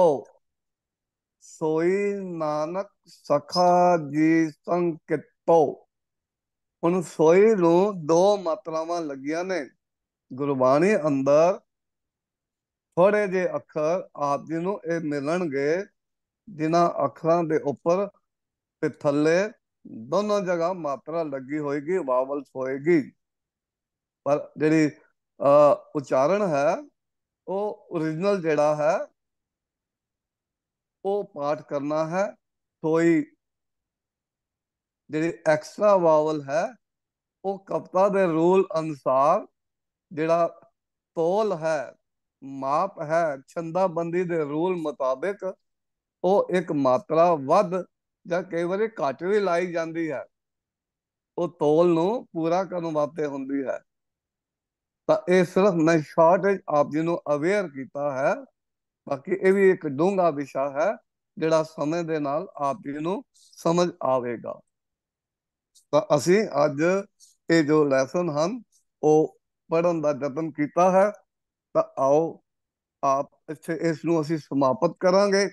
ਸੋਈ ਨਾਨਕ ਸਖਾ ਜੀ ਸੰਕਿਤੋ ਉਹਨ ਸੋਈ ਨੂੰ ਦੋ ਮਾਤਰਾਵਾਂ ਲੱਗੀਆਂ ਨੇ ਗੁਰਬਾਣੀ ਅੰਦਰ ਥੋੜੇ ਜੇ ਅੱਖਰ ਆਪ ਜੀ ਨੂੰ ਇਹ ਮਿਲਣਗੇ ਜਿਨ੍ਹਾਂ ਅੱਖਰਾਂ ਦੇ ਉੱਪਰ ਤੇ ਥੱਲੇ ਦੋਨੋਂ ਜਗ੍ਹਾ ਮਾਤਰਾ ਲੱਗੀ ਹੋਏਗੀ ਵਾਵਲਸ ਹੋਏਗੀ ਪਰ ਜਿਹੜੀ ਉਚਾਰਨ ਹੈ ਉਹ origignal ਜਿਹੜਾ ਹੈ ਉਹ ਪਾਠ ਕਰਨਾ ਹੈ ਸੋਈ ਜਿਹੜੇ ਐਕਸਟਰਾ ਵਾਵਲ ਹੈ ਉਹ ਕਪਤਾ ਦੇ ਰੂਲ ਅਨੁਸਾਰ ਜਿਹੜਾ ਤੋਲ ਹੈ ਮਾਪ ਹੈ ਛੰਦਾਬੰਦੀ ਦੇ ਰੂਲ ਮੁਤਾਬਕ ਉਹ ਇੱਕ ਮਾਤਰਾ ਵੱਧ ਜਾਂ ਕਈ ਵਾਰੀ ਘੱਟ ਵੀ ਲਾਈ ਜਾਂਦੀ ਹੈ ਉਹ ਤੋਲ ਨੂੰ ਪੂਰਾ ਕਰਨ ਵਾਸਤੇ ਹੁੰਦੀ ਹੈ ਤਾਂ ਇਹ ਸਿਰਫ ਮੈਂ ਸ਼ਾਰਟੇਜ ਆਪ ਜੀ ਨੂੰ ਅਵੇਅਰ ਕੀਤਾ ਹੈ ਬਾਕੀ ਇਹ ਵੀ ਇੱਕ ਡੂੰਘਾ ਵਿਸ਼ਾ ਹੈ ਜਿਹੜਾ ਸਮੇਂ ਦੇ ਨਾਲ ਆਪ ਜੀ ਨੂੰ ਸਮਝ ਆਵੇਗਾ ਤਾਂ ਅਸੀਂ ਅੱਜ ਇਹ ਜੋ ਲੈਸਨ ਹਨ ਉਹ ਪੜਨ ਦਾ ਯਤਨ ਕੀਤਾ ਹੈ ਤਾਂ ਆਓ ਆਪ ਇੱਥੇ ਇਸ ਨੂੰ ਅਸੀਂ ਸਮਾਪਤ ਕਰਾਂਗੇ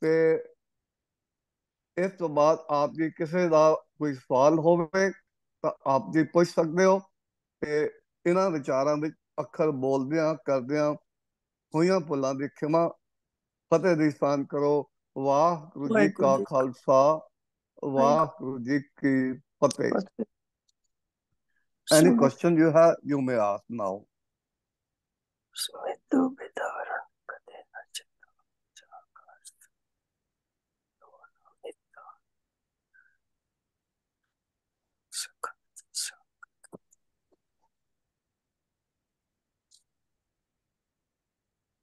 ਤੇ ਇਸ ਤੋਂ ਬਾਅਦ ਆਪ ਜੀ ਕਿਸੇ ਦਾ ਕੋਈ ਸਵਾਲ ਹੋਵੇ ਤਾਂ ਆਪ ਜੀ ਪੁੱਛ ਸਕਦੇ ਹੋ ਤੇ ਇਹਨਾਂ ਵਿਚਾਰਾਂ ਵਿੱਚ ਅੱਖਰ ਬੋਲਦਿਆਂ ਕਰਦਿਆਂ ਹੋਈਆਂ ਪੁੱਲਾਂ ਦੇ ਖਿਮਾ ਫਤਿਹ ਦੀ ਸਾਨ ਕਰੋ ਵਾਹ ਗੁਰੂ ਜੀ ਕਾ ਖਾਲਸਾ ਵਾਹ ਗੁਰੂ ਜੀ ਕੀ ਫਤਿਹ ਯੂ ਹੈ you may you may so now. So,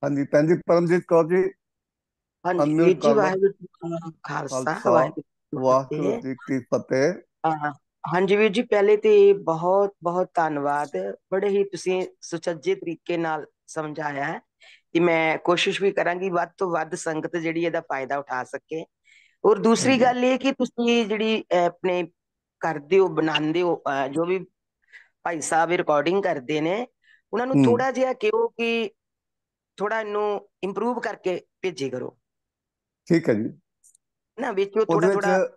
ਹਾਂਜੀ ਭੈਣ ਜੀ ਪਰਮਜੀਤ ਕੌਰ ਜੀ ਹਾਂਜੀ ਜੀ ਜੀ ਕਾ ਖਾਲਸਾ ਵਾਹਿਗੁਰੂ ਜੀ ਕੀ ਫਤਿਹ ਹਾਂਜੀ ਵੀਰ ਜੀ ਪਹਿਲੇ ਤੇ ਬਹੁਤ ਬਹੁਤ ਧੰਨਵਾਦ ਬੜੇ ਹੀ ਤੁਸੀਂ ਸੁਚੱਜੇ ਤਰੀਕੇ ਨਾਲ ਸਮਝਾਇਆ ਹੈ ਕਿ ਮੈਂ ਕੋਸ਼ਿਸ਼ ਵੀ ਕਰਾਂਗੀ ਵੱਧ ਤੋਂ ਵੱਧ ਸੰਗਤ ਜਿਹੜੀ ਇਹਦਾ ਫਾਇਦਾ ਉਠਾ ਸਕੇ ਔਰ ਦੂਸਰੀ ਗੱਲ ਇਹ ਕਿ ਤੁਸੀਂ ਜਿਹੜੀ ਆਪਣੇ ਕਰਦੇ ਹੋ ਬਣਾਉਂਦੇ ਹੋ ਜੋ ਵੀ ਭਾਈ ਸਾਹਿਬ ਰਿਕਾਰਡਿੰਗ ਕਰਦੇ ਨੇ ਉਹਨਾਂ ਨੂੰ ਥੋੜਾ ਜਿਹਾ ਕਿਉਂਕਿ ਕਿ ਥੋੜਾ ਇਹਨੂੰ ਇੰਪਰੂਵ ਕਰਕੇ ਭੇਜੀ ਕਰੋ ਠੀਕ ਹੈ ਜੀ ਨਾ ਵਿੱਚ ਉਹ ਥੋੜਾ ਥੋੜਾ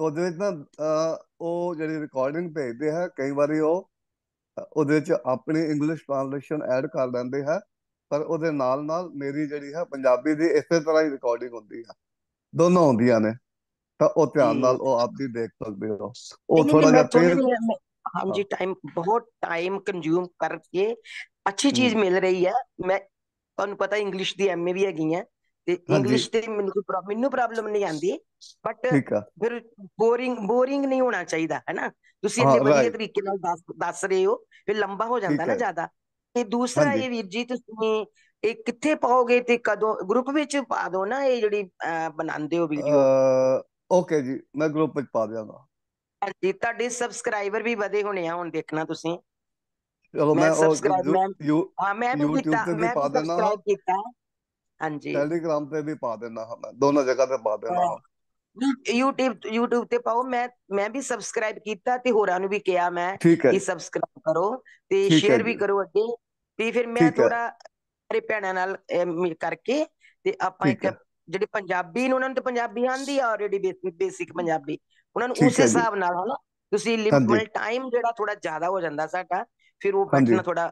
ਉਹਦੇ ਵਿੱਚ ਨਾ ਉਹ ਜਿਹੜੀ ਰਿਕਾਰਡਿੰਗ ਭੇਜਦੇ ਹੈ ਕਈ ਵਾਰੀ ਉਹ ਉਹਦੇ ਵਿੱਚ ਆਪਣੀ ਇੰਗਲਿਸ਼ ਟ੍ਰਾਂਸਲੇਸ਼ਨ ਐਡ ਕਰ ਲੈਂਦੇ ਹੈ ਪਰ ਉਹਦੇ ਨਾਲ ਨਾਲ ਮੇਰੀ ਜਿਹੜੀ ਹੈ ਪੰਜਾਬੀ ਦੀ ਇਸੇ ਤਰ੍ਹਾਂ ਹੀ ਰਿਕਾਰਡਿੰਗ ਹੁੰਦੀ ਹੈ ਦੋਨੋਂ ਹੁੰਦੀਆਂ ਨੇ ਤਾਂ ਉਹ ਧਿਆਨ ਨਾਲ ਉਹ ਆਪ ਵੀ ਦੇਖ ਸਕਦੇ ਹੋ ਉਹ ਥੋੜਾ ਜਿਹਾ ਫੇਰ ਹਾਂਜੀ ਟਾਈਮ ਬਹੁਤ ਟਾਈਮ ਕੰਜ਼ੂਮ ਕਰਕੇ ਅੱਛੀ ਚੀਜ਼ ਮਿਲ ਰਹੀ ਹੈ ਮੈਂ ਤੁਹਾਨੂੰ ਪਤਾ ਇੰਗਲਿਸ਼ ਦੀ ਐਮਏ ਵੀ ਹੈਗੀ ਹੈ ਤੇ ਇੰਗਲਿਸ਼ ਤੇ ਮੈਨੂੰ ਕੋਈ ਪ੍ਰੋਬਲਮ ਨਹੀਂ ਆਂਦੀ ਬਟ ਫਿਰ ਬੋਰਿੰਗ ਬੋਰਿੰਗ ਨਹੀਂ ਹੋਣਾ ਚਾਹੀਦਾ ਹੈ ਨਾ ਤੁਸੀਂ ਇੰਨੇ ਵਧੀਆ ਤਰੀਕੇ ਨਾਲ ਦੱਸ ਦੱਸ ਰਹੇ ਹੋ ਫਿਰ ਲੰਬਾ ਹੋ ਜਾਂਦਾ ਨਾ ਜ਼ਿਆਦਾ ਤੇ ਦੂਸਰਾ ਇਹ ਵੀਰ ਜੀ ਤੁਸੀਂ ਇਹ ਕਿੱਥੇ ਪਾਓਗੇ ਤੇ ਕਦੋਂ ਗਰੁੱਪ ਵਿੱਚ ਪਾ ਦਿਓ ਨਾ ਇਹ ਜਿਹੜੀ ਬਣਾਉਂਦੇ ਹੋ ਵੀਡੀਓ ਓਕੇ ਜੀ ਮੈਂ ਗਰੁੱਪ ਵਿੱਚ ਪਾ ਦਿਆਂਗਾ ਜੀ ਤੁਹਾਡੇ ਸਬਸਕ੍ਰਾਈਬਰ ਵੀ ਵਧੇ ਹੋਣੇ ਆ ਹੁਣ ਦੇਖਣਾ ਤੁਸੀਂ ਚਲੋ ਮੈਂ ਉਹ ਮੈਂ ਮੈਂ ਵੀ ਕੀਤਾ ਮੈਂ ਪਾ ਦੇਣਾ ਕੀਤਾ ਹਾਂਜੀ ਟੈਲੀਗ੍ਰਾਮ ਤੇ ਵੀ ਪਾ ਦੇਣਾ ਹਾਂ ਮੈਂ ਦੋਨੋਂ ਜਗ੍ਹਾ ਤੇ ਪਾ ਦੇਣਾ YouTube YouTube ਤੇ ਪਾਓ ਮੈਂ ਮੈਂ ਵੀ ਸਬਸਕ੍ਰਾਈਬ ਕੀਤਾ ਤੇ ਹੋਰਾਂ ਨੂੰ ਵੀ ਕਿਹਾ ਮੈਂ ਕਿ ਸਬਸਕ੍ਰਾਈਬ ਕਰੋ ਤੇ ਸ਼ੇਅਰ ਵੀ ਕਰੋ ਅੱਗੇ ਤੇ ਫਿਰ ਮੈਂ ਥੋੜਾ ਸਾਰੇ ਭੈਣਾਂ ਨਾਲ ਮਿਲ ਕਰਕੇ ਤੇ ਆਪਾਂ ਇੱਕ ਜਿਹੜੇ ਪੰਜਾਬੀ ਨੇ ਉਹਨਾਂ ਨੂੰ ਤੇ ਪੰਜਾਬੀ ਆਂਦੀ ਆ ਆਲਰੇਡੀ ਬੇਸਿਕ ਬੇਸਿਕ ਪੰਜਾਬੀ ਉਹਨਾਂ ਨੂੰ ਉਸੇ ਹਿਸਾਬ ਨਾਲ ਹਨਾ ਤੁਸੀਂ ਲਿਮਿਟ ਟਾਈਮ ਜਿਹੜਾ ਥੋੜਾ ਜ਼ਿਆਦਾ ਹੋ ਜਾਂਦਾ ਸਾਡਾ ਫਿਰ ਉਹ ਬੈਠਣਾ ਥੋੜਾ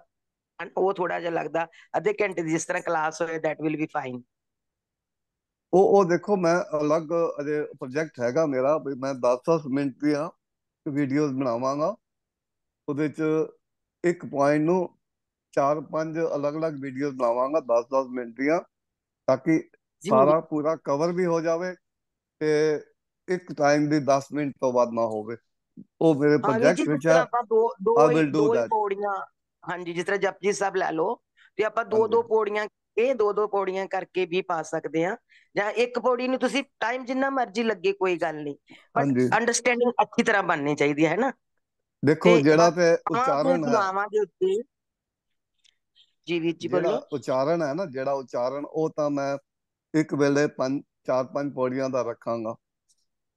ਉਹ ਥੋੜਾ ਜਿਹਾ ਲੱਗਦਾ ਅੱਧੇ ਘੰਟੇ ਦੀ ਜਿਸ ਤਰ੍ਹਾਂ ਕਲਾਸ ਹੋਏ ਥੈਟ ਵਿਲ ਬੀ ਫਾਈਨ ਉਹ ਉਹ ਦੇਖੋ ਮੈਂ ਅਲੱਗ ਅਜੇ ਪ੍ਰੋਜੈਕਟ ਹੈਗਾ ਮੇਰਾ ਵੀ ਮੈਂ 10-10 ਮਿੰਟ ਆ ਵੀਡੀਓਜ਼ ਬਣਾਵਾਂਗਾ ਉਹਦੇ ਚ ਇੱਕ ਪੁਆਇੰਟ ਨੂੰ ਚਾਰ ਪੰਜ ਅਲੱਗ-ਅਲੱਗ ਵੀਡੀਓਜ਼ ਬਣਾਵਾਂਗਾ 10-10 ਮਿੰਟ ਦੀਆਂ ਤਾਂ ਕਿ ਸਾਰਾ ਪੂਰਾ ਕਵਰ ਵੀ ਹੋ ਜਾਵੇ ਤੇ ਇੱਕ ਟਾਈਮ ਦੀ 10 ਮਿੰਟ ਤੋਂ ਬਾਅਦ ਨਾ ਹੋਵੇ ਉਹ ਮੇਰੇ ਪ੍ਰੋਜੈਕਟ ਵਿੱਚ ਆ ਆਪਾਂ ਦੋ ਦੋ ਦੋ ਪੌੜੀਆਂ ਹਾਂਜੀ ਜਿਸ ਤਰ੍ਹਾਂ ਜਪਜੀ ਸਾਹਿਬ ਲੈ ਲਓ ਤੇ ਆਪਾਂ ਦੋ ਦੋ ਪੌੜੀਆਂ ਇਹ ਦੋ ਦੋ ਪੌੜੀਆਂ ਕਰਕੇ ਵੀ ਪਾ ਸਕਦੇ ਆ ਜਾਂ ਇੱਕ ਪੌੜੀ ਨੂੰ ਤੁਸੀਂ ਟਾਈਮ ਜਿੰਨਾ ਮਰਜ਼ੀ ਲੱਗੇ ਕੋਈ ਗੱਲ ਨਹੀਂ ਪਰ ਅੰਡਰਸਟੈਂਡਿੰਗ ਅੱਛੀ ਤਰ੍ਹਾਂ ਬਣਨੀ ਚਾਹੀਦੀ ਹੈ ਨਾ ਦੇਖੋ ਜਿਹੜਾ ਤੇ ਉਚਾਰਨ ਹੈ ਦੁਆਵਾਂ ਦੇ ਉੱਤੇ ਜੀ ਵੀ ਜੀ ਬੋਲੋ ਉਚਾਰਨ ਹੈ ਨਾ ਜਿਹੜਾ ਉਚਾਰਨ ਉਹ ਤਾਂ ਮੈਂ ਇੱਕ ਵੇਲੇ ਪੰਜ ਚਾਰ ਪੰਜ ਪੌੜੀਆਂ ਦਾ ਰੱਖਾਂਗਾ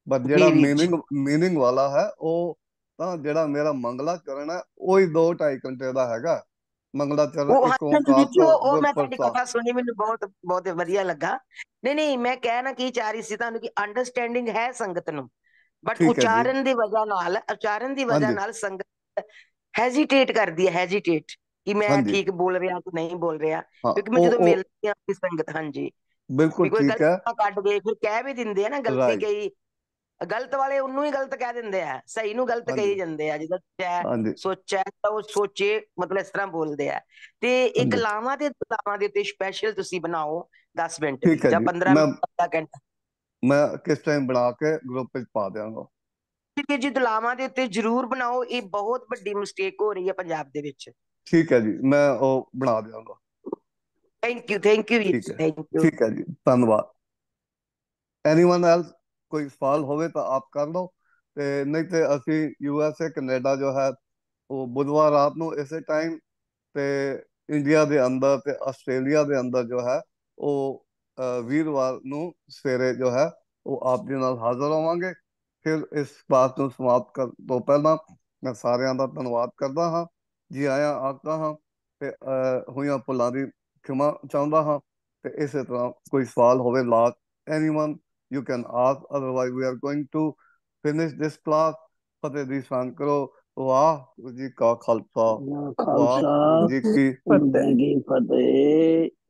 ਪਰ ਜਿਹੜਾ ਮੀਨਿੰਗ ਮੀਨਿੰਗ ਵਾਲਾ ਹੈ ਉਹ ਤਾਂ ਜਿਹੜਾ ਮੇਰਾ ਮੰਗਲਾ ਚਰਨ ਹੈ ਉਹ ਹੀ 2 2.5 ਘੰਟੇ ਦਾ ਹੈਗਾ ਮੰਗਲਾ ਚਰਨ ਇੱਕ ਉਹ ਮੈਂ ਤੁਹਾਡੀ ਕਥਾ ਸੁਣੀ ਮੈਨੂੰ ਬਹੁਤ ਬਹੁਤ ਵਧੀਆ ਲੱਗਾ ਨਹੀਂ ਨਹੀਂ ਮੈਂ ਕਹਿਣਾ ਕੀ ਚਾਹ ਰਹੀ ਸੀ ਤੁਹਾਨੂੰ ਕਿ ਅੰਡਰਸਟੈਂਡਿੰਗ ਹੈ ਸੰਗਤ ਨੂੰ ਬਟ ਉਚਾਰਨ ਦੀ ਵਜ੍ਹਾ ਨਾਲ ਉਚਾਰਨ ਦੀ ਵਜ੍ਹਾ ਨਾਲ ਸੰਗਤ ਹੈਜ਼ਿਟੇਟ ਕਰਦੀ ਹੈ ਹੈਜ਼ਿਟੇਟ ਕਿ ਮੈਂ ਠੀਕ ਬੋਲ ਰਿਹਾ ਕਿ ਨਹੀਂ ਬੋਲ ਰਿਹਾ ਕਿਉਂਕਿ ਮੈਂ ਜਦੋਂ ਮਿਲਦੀ ਆ ਸੰਗਤ ਹਾਂਜੀ ਬਿਲਕੁਲ ਠੀਕ ਹੈ ਕੱਢ ਗਏ ਫਿਰ ਕਹਿ ਵੀ ਦਿੰਦੇ ਆ ਨਾ ਗਲਤੀ ਗਈ ਗਲਤ ਵਾਲੇ ਉਹਨੂੰ ਹੀ ਗਲਤ ਕਹਿ ਦਿੰਦੇ ਆ ਸਹੀ ਨੂੰ ਗਲਤ ਕਹੀ ਜਾਂਦੇ ਆ ਜਿਹਦਾ ਸੋਚਿਆ ਸੋਚਿਆ ਤਾਂ ਉਹ ਸੋਚੇ ਮਤਲਬ ਇਸ ਤਰ੍ਹਾਂ ਬੋਲਦੇ ਆ ਤੇ ਇੱਕ ਲਾਵਾਂ ਤੇ ਦੁਲਾਵਾਂ ਦੇ ਉੱਤੇ ਸਪੈਸ਼ਲ ਤੁਸੀਂ ਬਣਾਓ 10 ਮਿੰਟ ਜਾਂ 15 ਮਿੰਟ ਦਾ ਘੰਟਾ ਮੈਂ ਕਿਸ ਟਾਈਮ ਬਣਾ ਕੇ ਗਰੁੱਪ ਵਿੱਚ ਪਾ ਦਿਆਂਗਾ ਹੈ ਜੀ ਦਲਾਵਾਂ ਦੇ ਉੱਤੇ ਜ਼ਰੂਰ ਬਣਾਓ ਇਹ ਬਹੁਤ ਵੱਡੀ ਮਿਸਟੇਕ ਹੋ ਰਹੀ ਹੈ ਪੰਜਾਬ ਦੇ ਵਿੱਚ ਠੀਕ ਹੈ ਜੀ ਮੈਂ ਉਹ ਬਣਾ ਦਿਆਂਗਾ thank you thank you thank you ਠੀਕ ਹੈ ਜੀ ਧੰਨਵਾਦ ਐਨੀਵਨ ਐਲਸ ਕੋਈ ਸਵਾਲ ਹੋਵੇ ਤਾਂ ਆਪ ਕਰ ਲਓ ਤੇ ਨਹੀਂ ਤੇ ਅਸੀਂ ਯੂ ਏ ਕੈਨੇਡਾ ਜੋ ਹੈ ਉਹ ਬੁੱਧਵਾਰ ਰਾਤ ਨੂੰ ਇਸੇ ਟਾਈਮ ਤੇ ਇੰਡੀਆ ਦੇ ਅੰਦਰ ਤੇ ਆਸਟ੍ਰੇਲੀਆ ਦੇ ਅੰਦਰ ਜੋ ਹੈ ਉਹ ਵੀਰਵਾਰ ਨੂੰ ਸਵੇਰੇ ਜੋ ਹੈ ਉਹ ਆਪ ਦੇ ਨਾਲ ਹਾਜ਼ਰ ਹੋਵਾਂਗੇ ਫਿਰ ਇਸ ਬਾਤ ਨੂੰ ਸਮਾਪਤ ਕਰ ਤੋਂ ਪਹਿਲਾਂ ਮੈਂ ਸਾਰਿਆਂ ਦਾ ਧੰਨਵਾਦ ਕਰਦਾ ਹਾਂ ਜੀ ਆਇਆਂ ਆਕਾ ਹਾਂ ਤੇ ਹੋਈਆਂ ਪੁੱਲਾਂ ਦੀ ਖਿਮਾ ਚਾਹੁੰਦਾ ਹਾਂ ਤੇ ਇਸੇ ਤਰ੍ਹਾਂ ਕੋਈ ਸਵਾਲ ਹੋਵੇ ਲਾਕ anyone you can ask. Otherwise, we are going to finish this class. Fateh Di Shankaro, Waheguru ji ਕਾ ਖਾਲਸਾ ਵਾਹਿਗੁਰੂ ਜੀ ki ਫਤਿਹ